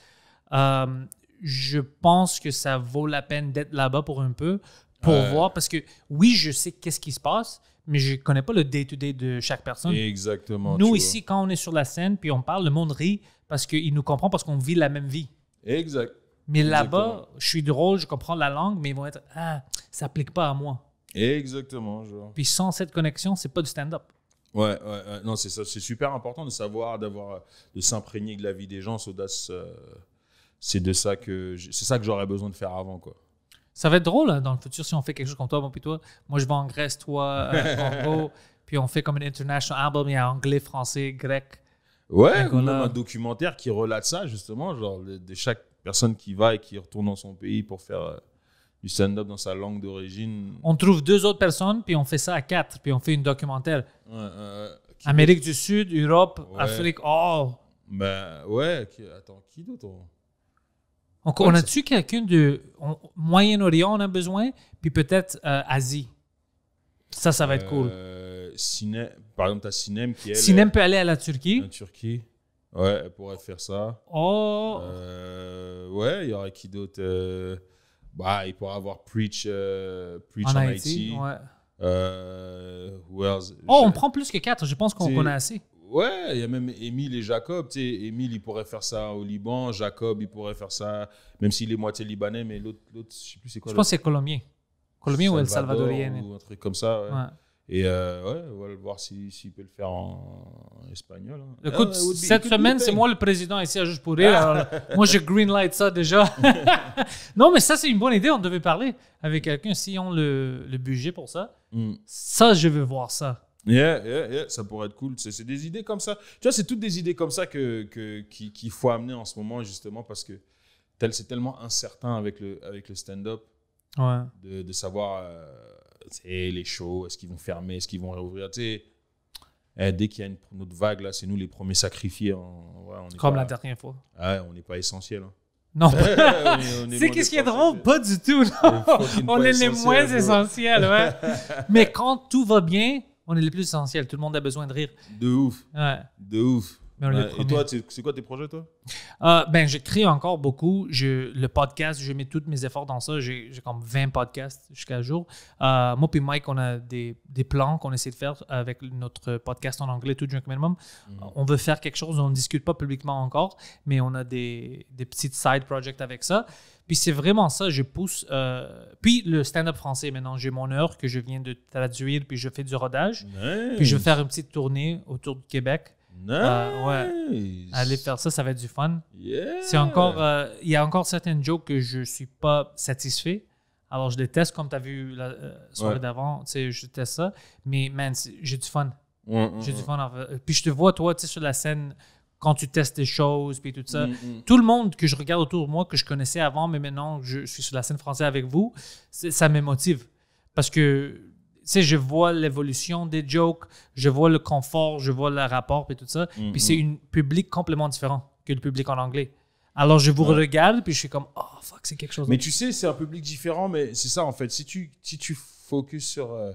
euh, je pense que ça vaut la peine d'être là-bas pour un peu, pour voir, parce que oui, je sais qu'est-ce qui se passe, mais je connais pas le day-to-day de chaque personne. Exactement. Nous, ici, quand on est sur la scène, puis on parle, le monde rit parce qu'il nous comprend, parce qu'on vit la même vie. Exact. Mais là-bas, je suis drôle, je comprends la langue, mais ils vont être Ah, ça s'applique pas à moi. Exactement. Puis sans cette connexion, c'est pas du stand-up. Ouais, non, c'est ça. C'est super important de savoir, d'avoir, de s'imprégner de la vie des gens. c'est euh, de ça que c'est ça que j'aurais besoin de faire avant, quoi. Ça va être drôle hein, dans le futur si on fait quelque chose comme toi, puis toi, moi je vais en Grèce, toi, euh, en gros, puis on fait comme un international album, il y a anglais, français, grec. Ouais, on a... un documentaire qui relate ça, justement, genre de, chaque personne qui va et qui retourne dans son pays pour faire euh, du stand-up dans sa langue d'origine. On trouve deux autres personnes, puis on fait ça à quatre, puis on fait une documentaire. Amérique du Sud, Europe, Afrique, oh! Ben ouais, attends, qui d'autre on, a-tu quelqu'un de Moyen-Orient, on a besoin, puis peut-être euh, Asie? Ça, ça va être cool. Euh, par exemple, tu as Sinem qui est. Sinem peut aller à la Turquie. La Turquie. Ouais, elle pourrait faire ça. Oh! Euh, ouais, il y aurait qui d'autre? Euh, bah, il pourrait avoir Preach, Preach en, Haïti. Ouais. Oh, on prend plus que 4. Je pense qu'on connaît assez. Ouais, il y a même Émile et Jacob. Tu Émile, il pourrait faire ça au Liban. Jacob, il pourrait faire ça, même s'il est moitié libanais, mais l'autre, l'autre je sais plus c'est quoi. Je pense que c'est Colombien. Colombien ou El Salvadorien. un truc comme ça, Et euh, ouais, on va voir s'il si, peut le faire en, espagnol. Hein. Écoute, ah, cette semaine, c'est moi le président ici à Juste pour moi, je greenlight ça déjà. non, mais ça, c'est une bonne idée. On devait parler avec quelqu'un si on le, le budget pour ça. Hmm. Ça, je veux voir ça ça pourrait être cool. C'est des idées comme ça. Tu vois, c'est toutes des idées comme ça que, qu'il faut amener en ce moment, justement, parce que tel, c'est tellement incertain avec le, avec le stand-up de, savoir euh, les shows, est-ce qu'ils vont fermer, est-ce qu'ils vont réouvrir. Tu sais, eh, dès qu'il y a une, autre vague, là, c'est nous les premiers sacrifiés. comme la dernière fois. Ah on n'est pas essentiel. Hein. Non. c'est qu'est-ce qui est drôle? Pas du tout. On est les moins essentiels. Mais quand tout va bien, on est les plus essentiels. Tout le monde a besoin de rire. De ouf. De ouf. Euh, et toi, c'est quoi tes projets, toi? Euh, ben, j'écris encore beaucoup. Je, le podcast, je mets tous mes efforts dans ça. J'ai comme 20 podcasts jusqu'à jour. Euh, moi puis Mike, on a des, plans qu'on essaie de faire avec notre podcast en anglais, Tout junk Minimum. Mm. On veut faire quelque chose, on ne discute pas publiquement encore, mais on a des, des petites side projects avec ça. Puis c'est vraiment ça, je pousse. Euh, puis le stand-up français, maintenant, j'ai mon heure que je viens de traduire, puis je fais du rodage. Puis je vais faire une petite tournée autour du Québec ouais. Aller faire ça, ça va être du fun. C'est encore, euh, il y a encore certaines jokes que je suis pas satisfait. Alors je les teste comme tu as vu la euh, soirée d'avant, tu sais, je teste ça. Mais man, j'ai du fun. j'ai du fun. Puis je te vois toi, tu sais, sur la scène quand tu testes des choses, puis tout ça. Mm, mm. Tout le monde que je regarde autour de moi, que je connaissais avant, mais maintenant je suis sur la scène française avec vous, ça me motive. Parce que sais, je vois l'évolution des jokes, je vois le confort, je vois le rapport et tout ça. Mm-hmm. Puis c'est un public complètement différent que le public en anglais. Alors je vous regarde, puis je suis comme, oh fuck, c'est quelque chose. Mais tu sais, c'est un public différent, mais c'est ça en fait. Si tu, focus sur. Euh,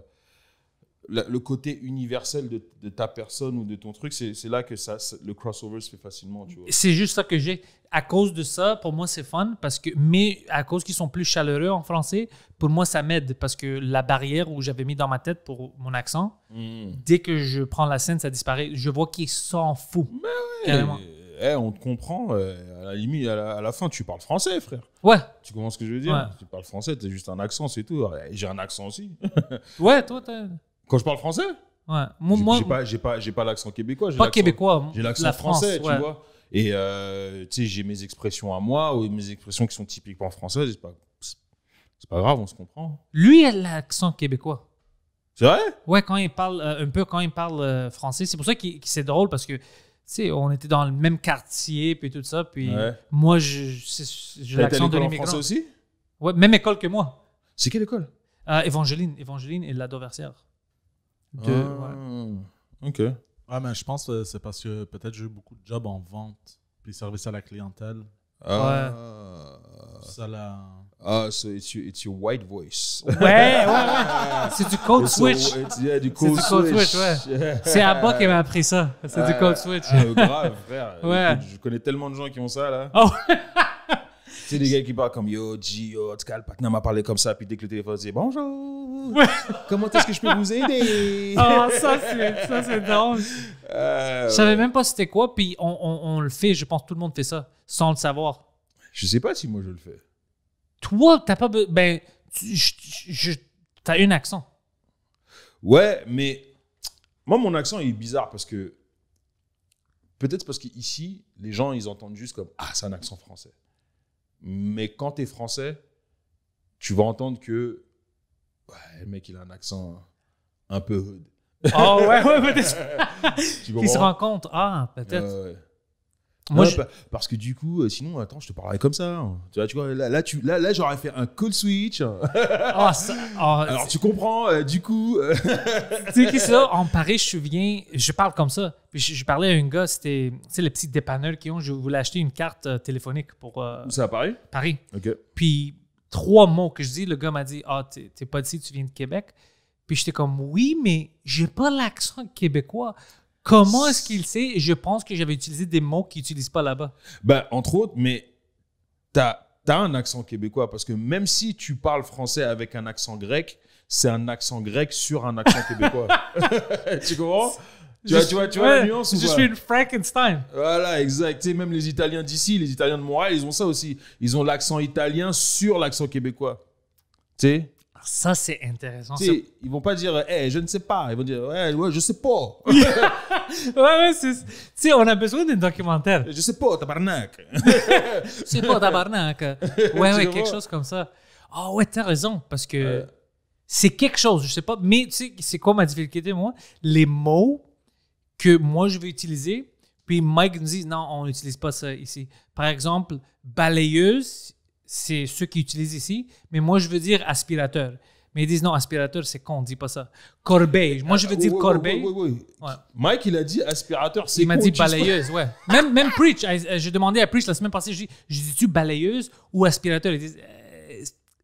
le côté universel de, ta personne ou de ton truc, c'est là que ça, le crossover se fait facilement. C'est juste ça que j'ai. À cause de ça, pour moi, c'est fun, parce que, mais à cause qu'ils sont plus chaleureux en français, pour moi, ça m'aide, parce que la barrière où j'avais mis dans ma tête pour mon accent, hmm. dès que je prends la scène, ça disparaît. Je vois qu'ils s'en foutent. Ouais, eh, on te comprend, euh, à la limite, à la, fin, tu parles français, frère. Ouais. Tu comprends ce que je veux dire Tu parles français, t'as juste un accent, c'est tout. J'ai un accent aussi. ouais, toi, t'as. Quand je parle français Ouais. Moi, j'ai pas, j'ai pas, l'accent québécois. Pas québécois. J'ai l'accent français, tu vois. Et euh, tu sais, j'ai mes expressions à moi ou mes expressions qui sont typiquement françaises. C'est pas, c'est pas grave, on se comprend. Lui, il a l'accent québécois. C'est vrai Ouais, quand il parle euh, un peu, quand il parle euh, français, c'est pour ça que c'est drôle parce que. sais on était dans le même quartier, puis tout ça. Puis moi, j'ai l'accent de l'immigrant. français aussi Ouais, même école que moi. C'est quelle école Évangéline. Évangeline et la ah, ok. Ouais, mais je pense que euh, c'est parce que peut-être j'ai eu beaucoup de jobs en vente, puis service à la clientèle. Ah. Ouais. Ça l'a. Ah, c'est « it's, your, white voice. Ouais, ouais, ouais. C'est du code switch. c'est du code switch, ouais. C'est C'est Abba qui m'a appris ça. C'est du ah, code switch. Ah, grave, frère. Ouais. je connais tellement de gens qui ont ça, là. Oh. Ah c'est des gars qui parlent comme Yo, G, yo, en tout m'a parlé comme ça, puis dès que le téléphone dit bonjour. Comment est-ce que je peux vous aider? oh, ça, c'est drôle. Euh, je savais même pas c'était quoi, puis on, le fait, je pense tout le monde fait ça, sans le savoir. Je sais pas si moi je le fais. Toi, t'as pas. Ben, tu as un accent. Ouais, mais moi, mon accent est bizarre parce que. Peut-être parce qu'ici, les gens, ils entendent juste comme Ah, c'est un accent français. Mais quand tu es français, tu vas entendre que ouais, le mec, il a un accent un peu hood. Oh, ah ouais, ouais, peut-être. il se rend compte, ah, peut-être. Moi, parce que du coup, euh, sinon, attends, je te parlerais comme ça. Hein. Tu vois, tu vois, là, tu, là, là j'aurais fait un cool switch. Hein. Ah, ah, Alors, tu comprends, euh, du coup. Euh. tu sais, qui ça En Paris, je viens, je parle comme ça. Puis je, parlais à un gars, c'était, tu sais, les petits dépanneurs qui ont, je voulais acheter une carte téléphonique pour. C'est à Paris Paris. OK. Puis trois mots que je dis, le gars m'a dit Ah, t'es pas d'ici, tu viens de Québec. Puis j'étais comme Oui, mais j'ai pas l'accent québécois. Comment est-ce qu'il sait Je pense que j'avais utilisé des mots qu'il n'utilise pas là-bas. Ben, entre autres, mais t'as as un accent québécois parce que même si tu parles français avec un accent grec, c'est un accent grec sur un accent québécois. tu comprends tu vois, tu vois, tu vois la nuance Je suis une Frankenstein. Voilà, exact. Tu sais, même les Italiens d'ici, les Italiens de Montréal, ils ont ça aussi. Ils ont l'accent italien sur l'accent québécois. Tu sais ça, c'est intéressant. Tu sais, ils vont pas dire, eh, je ne sais pas. Ils vont dire, ouais, ouais je sais pas. ouais, ouais, c'est. Tu sais, on a besoin d'un documentaire. Je sais pas, tabarnak. je sais pas, tabarnak. Ouais, ouais, quelque chose comme ça. Ah, ouais, t'as raison, parce que c'est quelque chose, je sais pas. Mais tu sais, c'est quoi ma difficulté, moi? Les mots que moi je vais utiliser. Puis Mike nous dit non, on n'utilise pas ça ici. Par exemple, balayeuse, c'est ceux qui utilisent ici, mais moi je veux dire aspirateur. Mais ils disent non, aspirateur, c'est con, on ne dit pas ça. Corbeille. Moi, je veux dire euh, corbeille. Mike, il a dit aspirateur, c'est Il m'a dit balayeuse, ouais. Même, même Preach, euh, euh, j'ai demandé à Preach la semaine passée, je dis, tu balayeuse ou aspirateur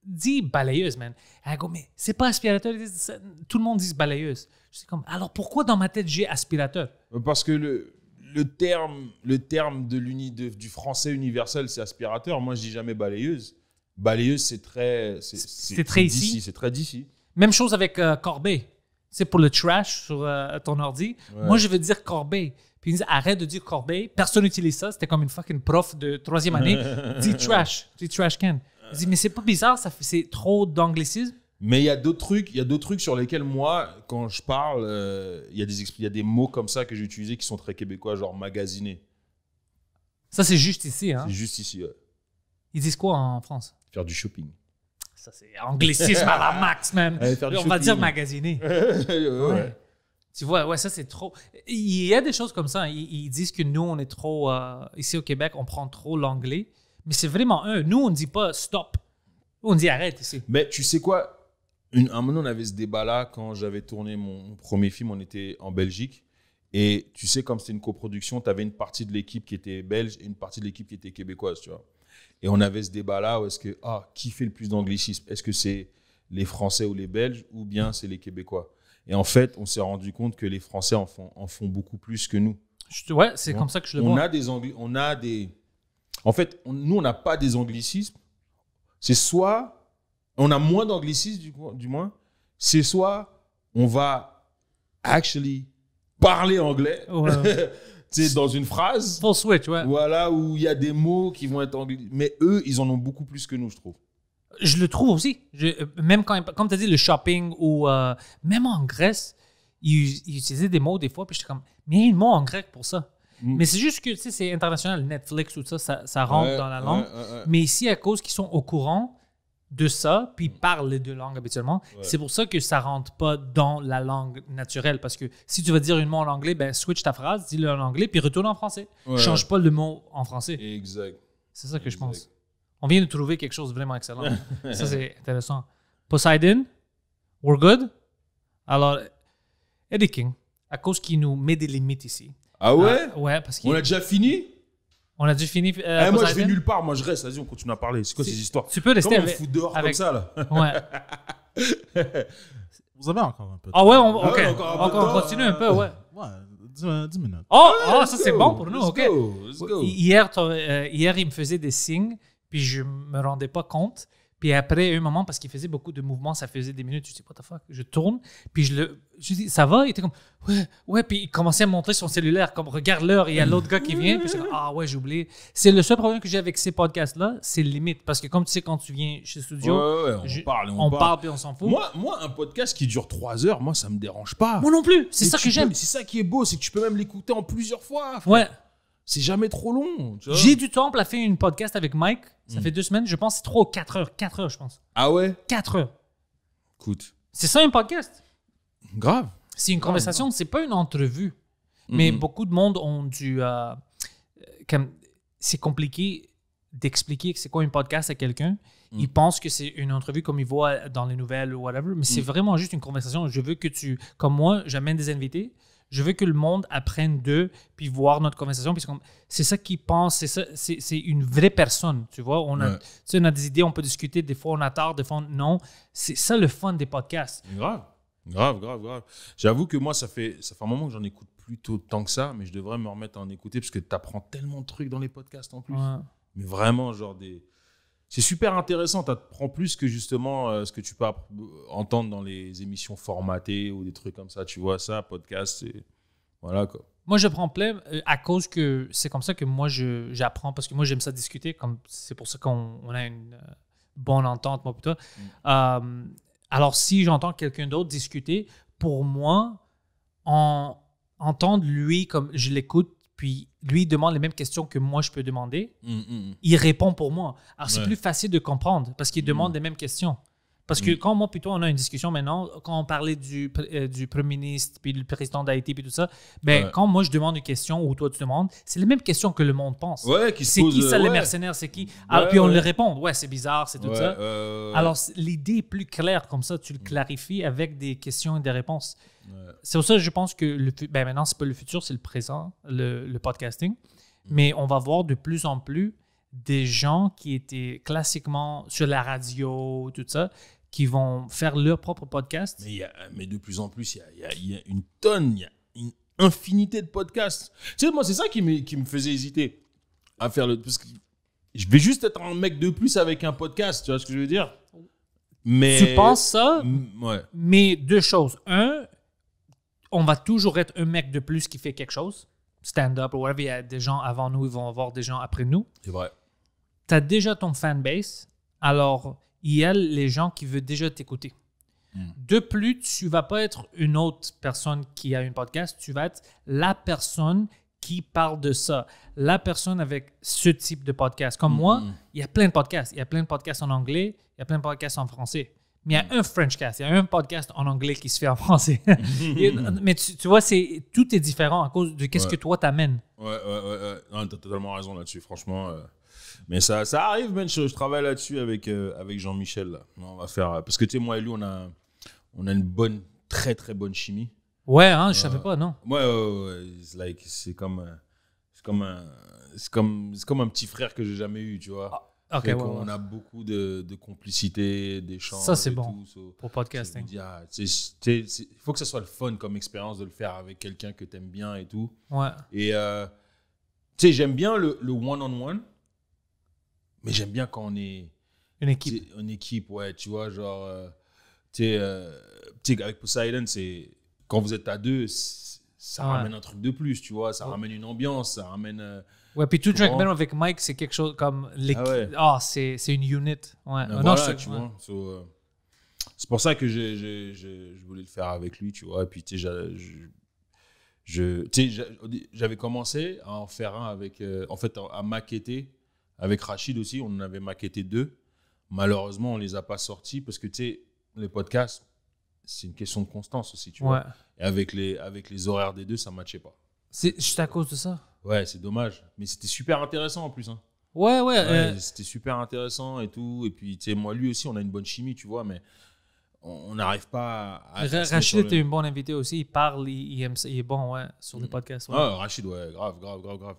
dis balayeuse, man. Elle go, mais c'est pas aspirateur. Tout le monde dit balayeuse. Je comme, alors pourquoi dans ma tête j'ai aspirateur Parce que le, le, terme, le terme de du français universel, c'est aspirateur. Moi, je dis jamais balayeuse. Balayeuse, c'est très. C'est très ici. C'est très d'ici. Même chose avec euh, Corbet. C'est pour le trash sur euh, ton ordi. Moi, je veux dire Corbet. Puis ils disent, arrête de dire Corbet. Personne n'utilise ça. C'était comme une qu'une prof de troisième année. dit trash. trash can. Je dis, mais c'est pas bizarre, ça c'est trop d'anglicisme. Mais il y a d'autres trucs, il y a d'autres trucs sur lesquels moi, quand je parle, euh, il y a des il y a des mots comme ça que j'ai utilisés qui sont très québécois, genre magasiner. Ça c'est juste ici, hein. C'est juste ici. Ils disent quoi en France Faire du shopping. Ça c'est anglicisme à la max man. on va dire magasiner. Tu vois, ouais, ça c'est trop. Il y a des choses comme ça. Hein. Ils, disent que nous, on est trop. Euh, ici au Québec, on prend trop l'anglais mais c'est vraiment un. Nous, on ne dit pas stop. On dit arrête ici. Mais tu sais quoi À un moment, on avait ce débat-là quand j'avais tourné mon premier film. On était en Belgique. Et tu sais, comme c'était une coproduction, tu avais une partie de l'équipe qui était belge et une partie de l'équipe qui était québécoise, tu vois. Et on avait ce débat-là où est-ce que, ah, qui fait le plus d'anglicisme Est-ce que c'est les Français ou les Belges ou bien c'est les Québécois Et en fait, on s'est rendu compte que les Français en font, en font beaucoup plus que nous. Ouais, c'est comme ça que je le on A des on a des en fait, nous, on n'a pas des anglicismes. C'est soit, on a moins d'anglicismes, du, moins, c'est soit on va actually parler anglais. sais, dans une phrase. Full switch, ouais. Voilà, où il y a des mots qui vont être anglais. Mais eux, ils en ont beaucoup plus que nous, je trouve. Je le trouve aussi. même quand, comme tu as dit, le shopping ou euh, même en Grèce, ils, utilisaient des mots des fois, puis j'étais comme, mais il y a un mot en grec pour ça. Mm. Mais c'est juste que, tu sais, c'est international, Netflix, tout ça, ça, rentre dans la langue. mais ici, à cause qu'ils sont au courant de ça, puis ils mm. parlent les deux langues habituellement, c'est pour ça que ça rentre pas dans la langue naturelle. Parce que si tu vas dire une mot en anglais, ben switch ta phrase, dis-le en anglais, puis retourne en français. Change pas le mot en français. Exact. C'est ça que je pense. On vient de trouver quelque chose de vraiment excellent. ça, c'est intéressant. Poseidon, we're good. Alors, Eddie King, à cause qu'il nous met des limites ici, ah ouais ah, On a déjà fini On a dû finir. euh, eh, Moi, je vais nulle part. Moi, je reste. Vas-y, on continue à parler. C'est quoi ces histoires Tu peux rester Comment on se fout dehors comme ça, là Ouais. Vous avez encore un peu Ah ouais, on, ah encore on continue un peu, ouais. Ouais, 10, euh, minutes. Oh, oh ça c'est bon pour nous, ok. go. Let's go. Hier, euh, hier, il me faisait des signes, puis je ne me rendais pas compte. Puis après, un moment, parce qu'il faisait beaucoup de mouvements, ça faisait des minutes, je sais what the fuck, je tourne, puis je le. Je dis, ça va Il était comme, ouais, ouais, puis il commençait à montrer son cellulaire, comme, regarde l'heure, il y a l'autre gars qui vient, puis je dis, ah ouais, j'ai oublié. C'est le seul problème que j'ai avec ces podcasts-là, c'est limite, parce que comme tu sais, quand tu viens chez Studio, on, parle, on, on, s'en fout. Moi, un podcast qui dure trois heures, moi, ça me dérange pas. Moi non plus, c'est ça que j'aime. C'est ça qui est beau, c'est que tu peux même l'écouter en plusieurs fois. Ouais. C'est jamais trop long. J'ai du temple a fait une podcast avec Mike. Ça hmm. fait deux semaines, je pense, c'est trois ou quatre heures. Quatre heures, je pense. Ah ouais? Quatre heures. Écoute, C'est ça un podcast. grave. C'est une conversation, c'est pas une entrevue. Hmm, mais hmm. beaucoup de monde ont du. Euh, c'est compliqué d'expliquer que c'est quoi un podcast à quelqu'un. Ils pensent que c'est une entrevue comme ils voient dans les nouvelles ou whatever, mais c'est vraiment juste une conversation. Je veux que tu. Comme moi, j'amène des invités, je veux que le monde apprenne d'eux, puis voir notre conversation, puisque c'est ça qu'ils pensent, c'est ça, c'est une vraie personne, tu vois. On a, on des idées, on peut discuter, des fois on a tort, des fois non. C'est ça le fun des podcasts. Grave, grave, grave, grave. J'avoue que moi, ça fait, ça fait un moment que j'en écoute plutôt tant que ça, mais je devrais me remettre à en écouter, parce que tu apprends tellement de trucs dans les podcasts en plus. Mais vraiment, genre des c'est super intéressant. Tu apprends plus que justement euh, ce que tu peux entendre dans les émissions formatées ou des trucs comme ça. Tu vois ça, podcast, et voilà quoi. Moi, je prends plein euh, à cause que c'est comme ça que moi j'apprends parce que moi j'aime ça discuter. Comme c'est pour ça qu'on a une euh, bonne entente, moi plutôt. Mm. alors, si j'entends quelqu'un d'autre discuter, pour moi, en entendre lui comme je l'écoute puis lui demande les mêmes questions que moi je peux demander, mm, mm, mm. il répond pour moi. Alors c'est plus facile de comprendre parce qu'il demande les mêmes questions. Parce que quand moi, plutôt, on a une discussion maintenant, quand on parlait du, euh, du premier ministre, puis le président d'Haïti, puis tout ça, ben, quand moi je demande une question ou toi tu demandes, c'est les mêmes questions que le monde pense. qui c'est qui ça, les mercenaires, c'est qui ah, Puis on le répond, ouais, c'est bizarre, c'est tout ça. Alors l'idée est plus claire, comme ça tu le clarifies avec des questions et des réponses. C'est pour ça que je pense que le, ben maintenant, pas le futur, c'est le présent, le, podcasting. Mm. Mais on va voir de plus en plus des gens qui étaient classiquement sur la radio, tout ça, qui vont faire leur propre podcast. Mais, de plus en plus, il y a, une tonne, il y a une infinité de podcasts. Tu moi, c'est ça qui me, qui me faisait hésiter à faire le. Parce que je vais juste être un mec de plus avec un podcast, tu vois ce que je veux dire? Mais... Tu penses ça? Mais deux choses. Un, on va toujours être un mec de plus qui fait quelque chose, stand-up ou whatever. Il y a des gens avant nous, ils vont avoir des gens après nous. C'est vrai. Tu as déjà ton fan base, alors il y a les gens qui veulent déjà t'écouter. Hmm. De plus, tu vas pas être une autre personne qui a une podcast, tu vas être la personne qui parle de ça, la personne avec ce type de podcast. Comme hmm, moi, hmm. il y a plein de podcasts. Il y a plein de podcasts en anglais, il y a plein de podcasts en français mais il y a un Frenchcast, il y a un podcast en anglais qui se fait en français. mais tu, vois, c'est, tout est différent à cause de qu'est-ce que toi t'amènes. Ouais, ouais, ouais. Non, t'as totalement raison là-dessus, franchement. Euh. mais ça, ça arrive, même ben, Je, je travaille là-dessus avec, euh, avec Jean-Michel. On va faire. Euh, parce que moi et lui, on a, on a une bonne, très, très bonne chimie. Ouais, hein, je ne savais pas, non. Ouais, c'est comme. comme un. comme, comme un petit frère que j'ai jamais eu, tu vois. Ah, on a beaucoup de, de complicité, d'échanges. Ça, c'est bon. Tout, pour podcasting. Ah, il faut que ce soit le fun comme expérience de le faire avec quelqu'un que tu aimes bien et tout. Ouais. Et euh, tu sais, j'aime bien le one-on-one, mais j'aime bien quand on est. Une équipe. Une équipe, ouais. Tu vois, genre. Euh, euh, tu sais, avec Poseidon, c'est. Quand vous êtes à deux, ça ramène un truc de plus, tu vois. Ça ramène une ambiance, ça ramène Ouais, puis tout track avec Mike, c'est quelque chose comme. Ah, ah c'est, une unit. Ouais. Ben non, tu vois. Euh, c'est pour ça que je voulais le faire avec lui, tu vois. Et puis, tu sais, je, j'avais commencé à en faire un avec. Euh, en fait, à maqueter. Avec Rachid aussi, on en avait maquetté deux. Malheureusement, on les a pas sortis parce que, tu sais, les podcasts, c'est une question de constance aussi, tu vois. Et avec les, avec les horaires des deux, ça matchait pas. C'est juste à cause de ça Ouais, c'est dommage. Mais c'était super intéressant en plus. Hein. Ouais, ouais. Euh, c'était super intéressant et tout. Et puis, tu sais, moi, lui aussi, on a une bonne chimie, tu vois, mais on n'arrive pas à. Rachid était une bonne invitée aussi. Il parle, il, il, il est bon, ouais, sur les mm. podcasts. Ah, Rachid, ouais, grave, grave, grave, grave.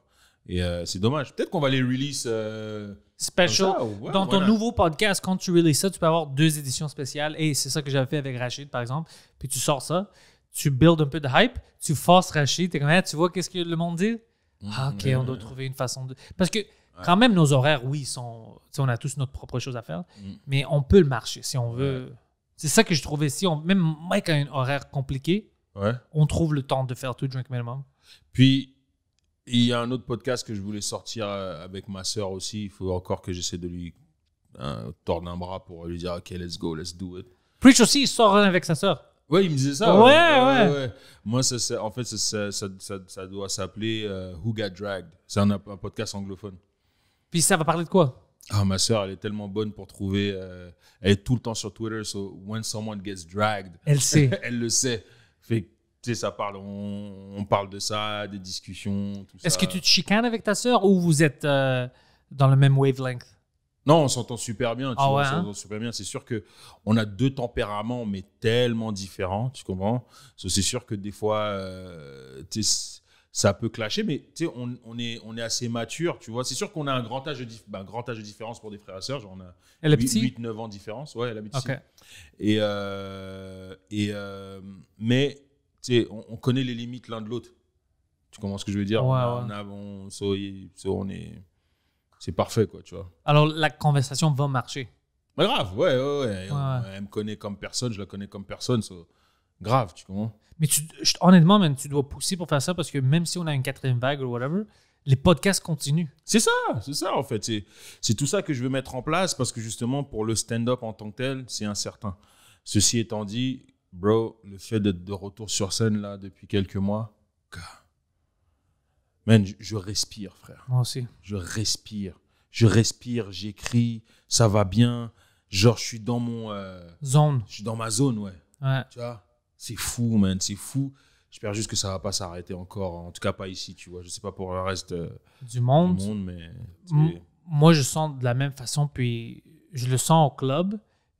Et euh, c'est dommage. Peut-être qu'on va les release. Euh, Special. Dans ton nouveau podcast, quand tu releases ça, tu peux avoir deux éditions spéciales. Et c'est ça que j'avais fait avec Rachid, par exemple. Puis tu sors ça, tu builds un peu de hype, tu forces Rachid, es comme, hein, tu vois qu'est-ce que le monde dit? Mm, ah, ok, on doit euh, trouver une façon de. Parce que quand même, nos horaires, oui, sont. On a tous notre propre chose à faire, mm. mais on peut le marcher si on veut. C'est ça que je trouvais. Si on, même Mike a un horaire compliqué, on trouve le temps de faire tout Drink Minimum. Puis, il y a un autre podcast que je voulais sortir euh, avec ma soeur aussi. Il faut encore que j'essaie de lui hein, tordre un bras pour lui dire Ok, let's go, let's do it. Preach aussi, il sort avec sa soeur oui, il me disait ça. Ouais, ouais. Moi, en fait, ça, doit s'appeler euh, Who Got Dragged. C'est un, podcast anglophone. Puis ça va parler de quoi Ah, ma soeur, elle est tellement bonne pour trouver. Euh, elle est tout le temps sur Twitter, so when someone gets dragged. Elle sait. elle le sait. Fait tu ça parle, on, parle de ça, des discussions, Est-ce que tu te chicanes avec ta soeur ou vous êtes euh, dans le même wavelength non, on s'entend super bien. Tu ah vois, on hein. s'entend super bien. C'est sûr que on a deux tempéraments, mais tellement différents. Tu comprends C'est sûr que des fois, euh, ça peut clasher, mais on, est, on est assez mature. Tu vois, c'est sûr qu'on a un grand âge de ben, grand âge de différence pour des frères et sœurs. Genre on a elle 8, 9 ans de différence. Ouais, elle Et euh, et euh, mais on, on connaît les limites l'un de l'autre. Tu comprends ce que je veux dire on, a, on, on est c'est parfait, quoi, tu vois. Alors, la conversation va marcher. Mais grave, ouais, ouais, ouais. elle me connaît comme personne, je la connais comme personne. c'est grave, tu comprends? Mais tu, honnêtement, même tu dois pousser pour faire ça parce que même si on a une quatrième vague ou whatever, les podcasts continuent. C'est ça, c'est ça en fait. C'est tout ça que je veux mettre en place parce que justement, pour le stand-up en tant que tel, c'est incertain. Ceci étant dit, bro, le fait d'être de retour sur scène là depuis quelques mois, God man, je, respire, frère. Moi aussi. Je respire. Je respire, j'écris, ça va bien. Genre, je suis dans mon. Euh, zone. Je suis dans ma zone, ouais. Ouais. Tu vois C'est fou, man, c'est fou. J'espère juste que ça va pas s'arrêter encore. Hein. En tout cas, pas ici, tu vois. Je sais pas pour le reste euh, du, monde. monde. mais. moi, je sens de la même façon. Puis, je le sens au club.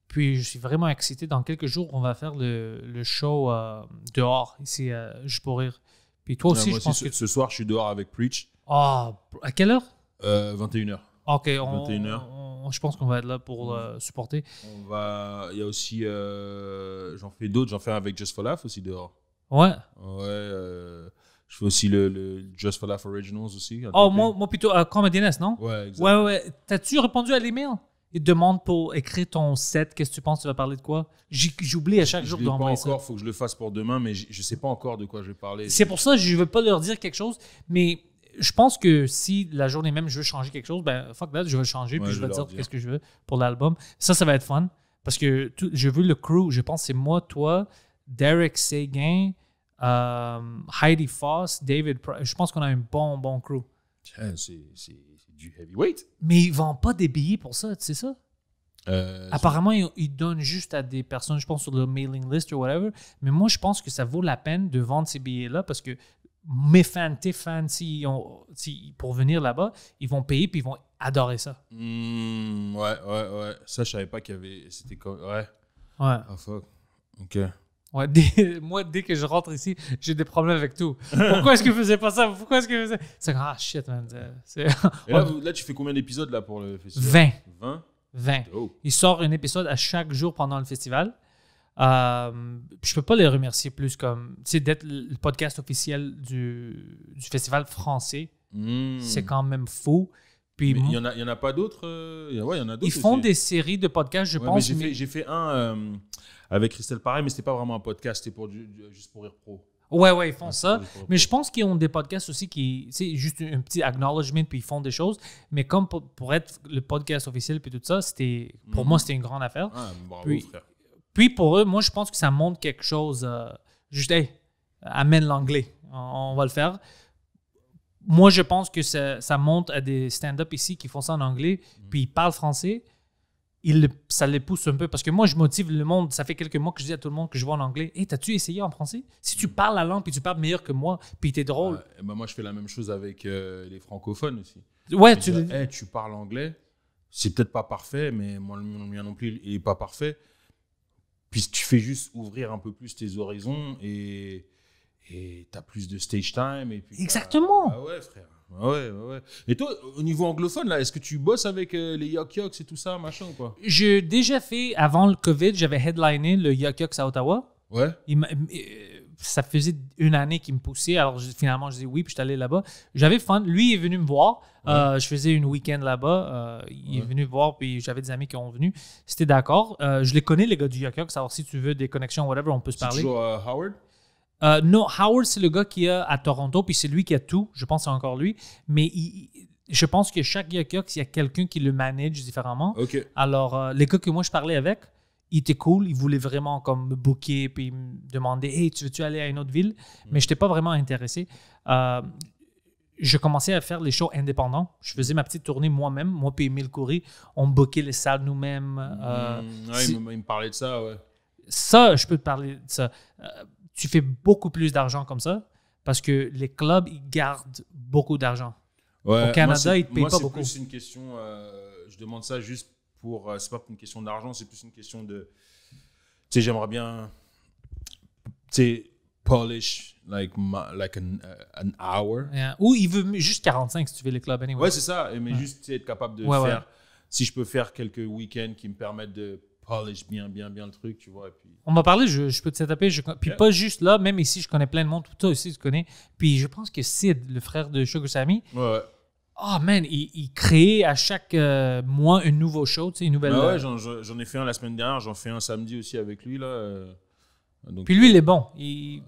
Puis, je suis vraiment excité. Dans quelques jours, on va faire le, le show euh, dehors, ici, euh, je pour rire. Puis toi aussi, je pense que... Ce soir, je suis dehors avec Preach. Ah, à quelle heure euh, 21h. Ah, ok, on, 21h. je pense qu'on va être là pour euh, supporter. On va... Il y a aussi... Euh, j'en fais d'autres. J'en fais un avec Just for Laugh aussi dehors. Ouais. Ouais. Euh, je fais aussi le, Just for Life Originals aussi. Oh, moi, moi, plutôt à uh, non Ouais, exactement. Ouais, ouais. T'as-tu répondu à l'email il te demande pour écrire ton set, qu'est-ce que tu penses, tu vas parler de quoi J'oublie à chaque je jour sais pas encore, il faut que je le fasse pour demain, mais je ne sais pas encore de quoi je vais parler. C'est pour ça que je ne veux pas leur dire quelque chose, mais je pense que si la journée même je veux changer quelque chose, ben fuck that, je vais changer, puis je, vais dire, qu'est-ce que je veux pour l'album. Ça, ça va être fun, parce que je veux le crew, je pense c'est moi, toi, Derek Seguin, euh, Heidi Foss, David Price. Je pense qu'on a un bon, bon crew. C'est du heavyweight. Mais ils vendent pas des billets pour ça, c'est ça? Euh, Apparemment, ils, donnent juste à des personnes, je pense, sur le mailing list ou whatever. Mais moi, je pense que ça vaut la peine de vendre ces billets-là parce que mes fans, tes fans, si pour venir là-bas, ils vont payer puis ils vont adorer ça. Hmm, ouais, ouais, ouais. Ça, je savais pas qu'il y avait. C'était Ouais. Oh, fuck. OK. Ouais, moi, dès que je rentre ici, j'ai des problèmes avec tout. Pourquoi est-ce que je faisais pas ça Pourquoi est-ce que C'est ah shit, man. là, tu fais combien d'épisodes là pour le festival 20. 20 20. Il sort un épisode à chaque jour pendant le festival. Euh, je peux pas les remercier plus comme c'est d'être le podcast officiel du, du festival français. Hmm. C'est quand même fou il n'y en, en, a pas d'autres euh, Ils font des séries de podcasts, je pense. J'ai fait, fait, un euh, avec Christelle Pareil, mais ce pas vraiment un podcast, c'était pour, juste pour Rire Pro. Ouais, ouais, ils font ça. Mais je pense qu'ils ont des podcasts aussi qui, c'est juste un petit acknowledgement, puis ils font des choses. Mais comme pour, être le podcast officiel, puis tout ça, c'était, pour moi, mhm. c'était une grande affaire. Ah, puis, puis pour eux, moi, je pense que ça montre quelque chose. Euh, juste, hey, amène l'anglais, on, va le faire moi, je pense que ça, monte à des stand-up ici qui font ça en anglais, mm. puis ils parlent français. Il, ça les pousse un peu parce que moi, je motive le monde. Ça fait quelques mois que je dis à tout le monde que je vois en anglais Hé, t'as-tu essayé en français Si tu mm. parles la langue, puis tu parles meilleur que moi, puis t'es drôle. Ben moi, je fais la même chose avec euh, les francophones aussi. Ouais, tu, hey, tu parles anglais. C'est peut-être pas parfait, mais moi, le mien non plus, il est pas parfait. Puis tu fais juste ouvrir un peu plus tes horizons et et tu as plus de stage time. Et bah, Exactement. Ah ouais, frère. Bah ouais, bah ouais. Et toi, au niveau anglophone, là, est-ce que tu bosses avec euh, les Yok et tout ça, machin ou quoi? J'ai déjà fait, avant le COVID, j'avais headliné le Yok à Ottawa. Ouais. Il euh, ça faisait une année qu'il me poussait. Alors finalement, je dis oui, puis je suis allé là-bas. J'avais fun. Lui est venu me voir. Euh, je faisais une week-end là-bas. il est venu me voir, puis j'avais des amis qui ont venu. C'était d'accord. je les connais, les gars du Yok ça Alors si tu veux des connexions, whatever, on peut se parler. Toujours, Howard? No, euh, non, Howard, c'est le gars qui est à Toronto, puis c'est lui qui a tout. Je pense c'est encore lui. Mais je pense que chaque Yokox, il y a quelqu'un qui le manage différemment. Alors, euh, les gars que moi je parlais avec, ils étaient cool. Ils voulaient vraiment comme me booker, puis me demander Hey, tu veux-tu aller à une autre ville Mais je n'étais pas vraiment intéressé. Euh, je commençais à faire les shows indépendants. Je faisais ma petite tournée moi-même. Moi, puis Emile Coury, on bookait les salles nous-mêmes. Mm. Ouais, me, il, parlait de ça, ouais. Ça, je peux te parler de ça tu fais beaucoup plus d'argent comme ça parce que les clubs, ils gardent beaucoup d'argent. Ouais, Au Canada, ils ne payent pas beaucoup. C'est une question, euh, je demande ça juste pour, ce euh, c'est pas une question d'argent, c'est plus une question de, tu sais, j'aimerais bien, tu sais, polish like my, like an, uh, an hour. Ou il veut juste 45 si tu veux les clubs anyway. Ouais, c'est ça, mais juste être capable de faire, si je peux faire quelques week-ends qui me permettent de ah, bien, bien, bien le truc, tu vois. On m'a parlé, je, peux te taper, je, puis pas juste là, même ici, je connais plein de monde, tout ça aussi, tu connais. Puis je pense que Sid, le frère de Sugar ouais. Oh man, il, crée à chaque euh, mois un nouveau show, tu sais, une nouvelle. Ah ouais, euh, j'en ai fait un la semaine dernière, j'en fais un samedi aussi avec lui là. Euh. puis lui, il est bon. il,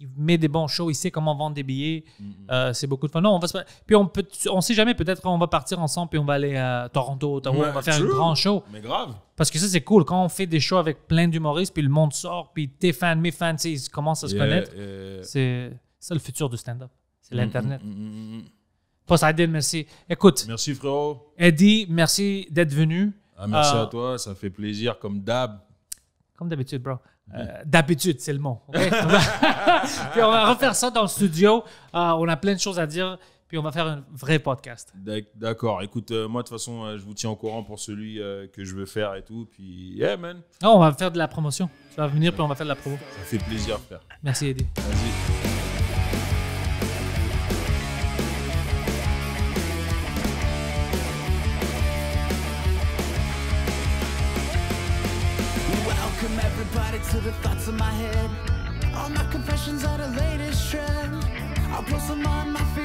il, met des bons shows, il sait comment vendre des billets. Mm-hmm. Euh, c'est beaucoup de fun. Non, on va Puis on peut, on sait jamais, peut-être on va partir ensemble, et on va aller à Toronto, Ottawa, on va faire un grand show. Mais grave. Parce que ça, c'est cool. Quand on fait des shows avec plein d'humoristes, puis le monde sort, puis tes fans, mes fans, ils commencent à se connaître. C'est ça le futur du stand-up. C'est mm-hmm, l'Internet. Mm merci. Écoute. Merci, frérot. Eddie, merci d'être venu. Ah, merci euh, à toi, ça fait plaisir, comme d'hab. Comme d'habitude, bro. Euh, d'habitude, c'est le mot. puis on va refaire ça dans le studio. Euh, on a plein de choses à dire. Puis on va faire un vrai podcast. D'accord. Écoute, euh, moi, de toute façon, je vous tiens au courant pour celui que je veux faire et tout. Puis, yeah, man. on va faire de la promotion. Tu vas venir, puis on va faire de la promo. Ça fait plaisir, frère. Merci, Eddie. Vas-y. the thoughts in my head All my confessions are the latest trend I'll post them on my feed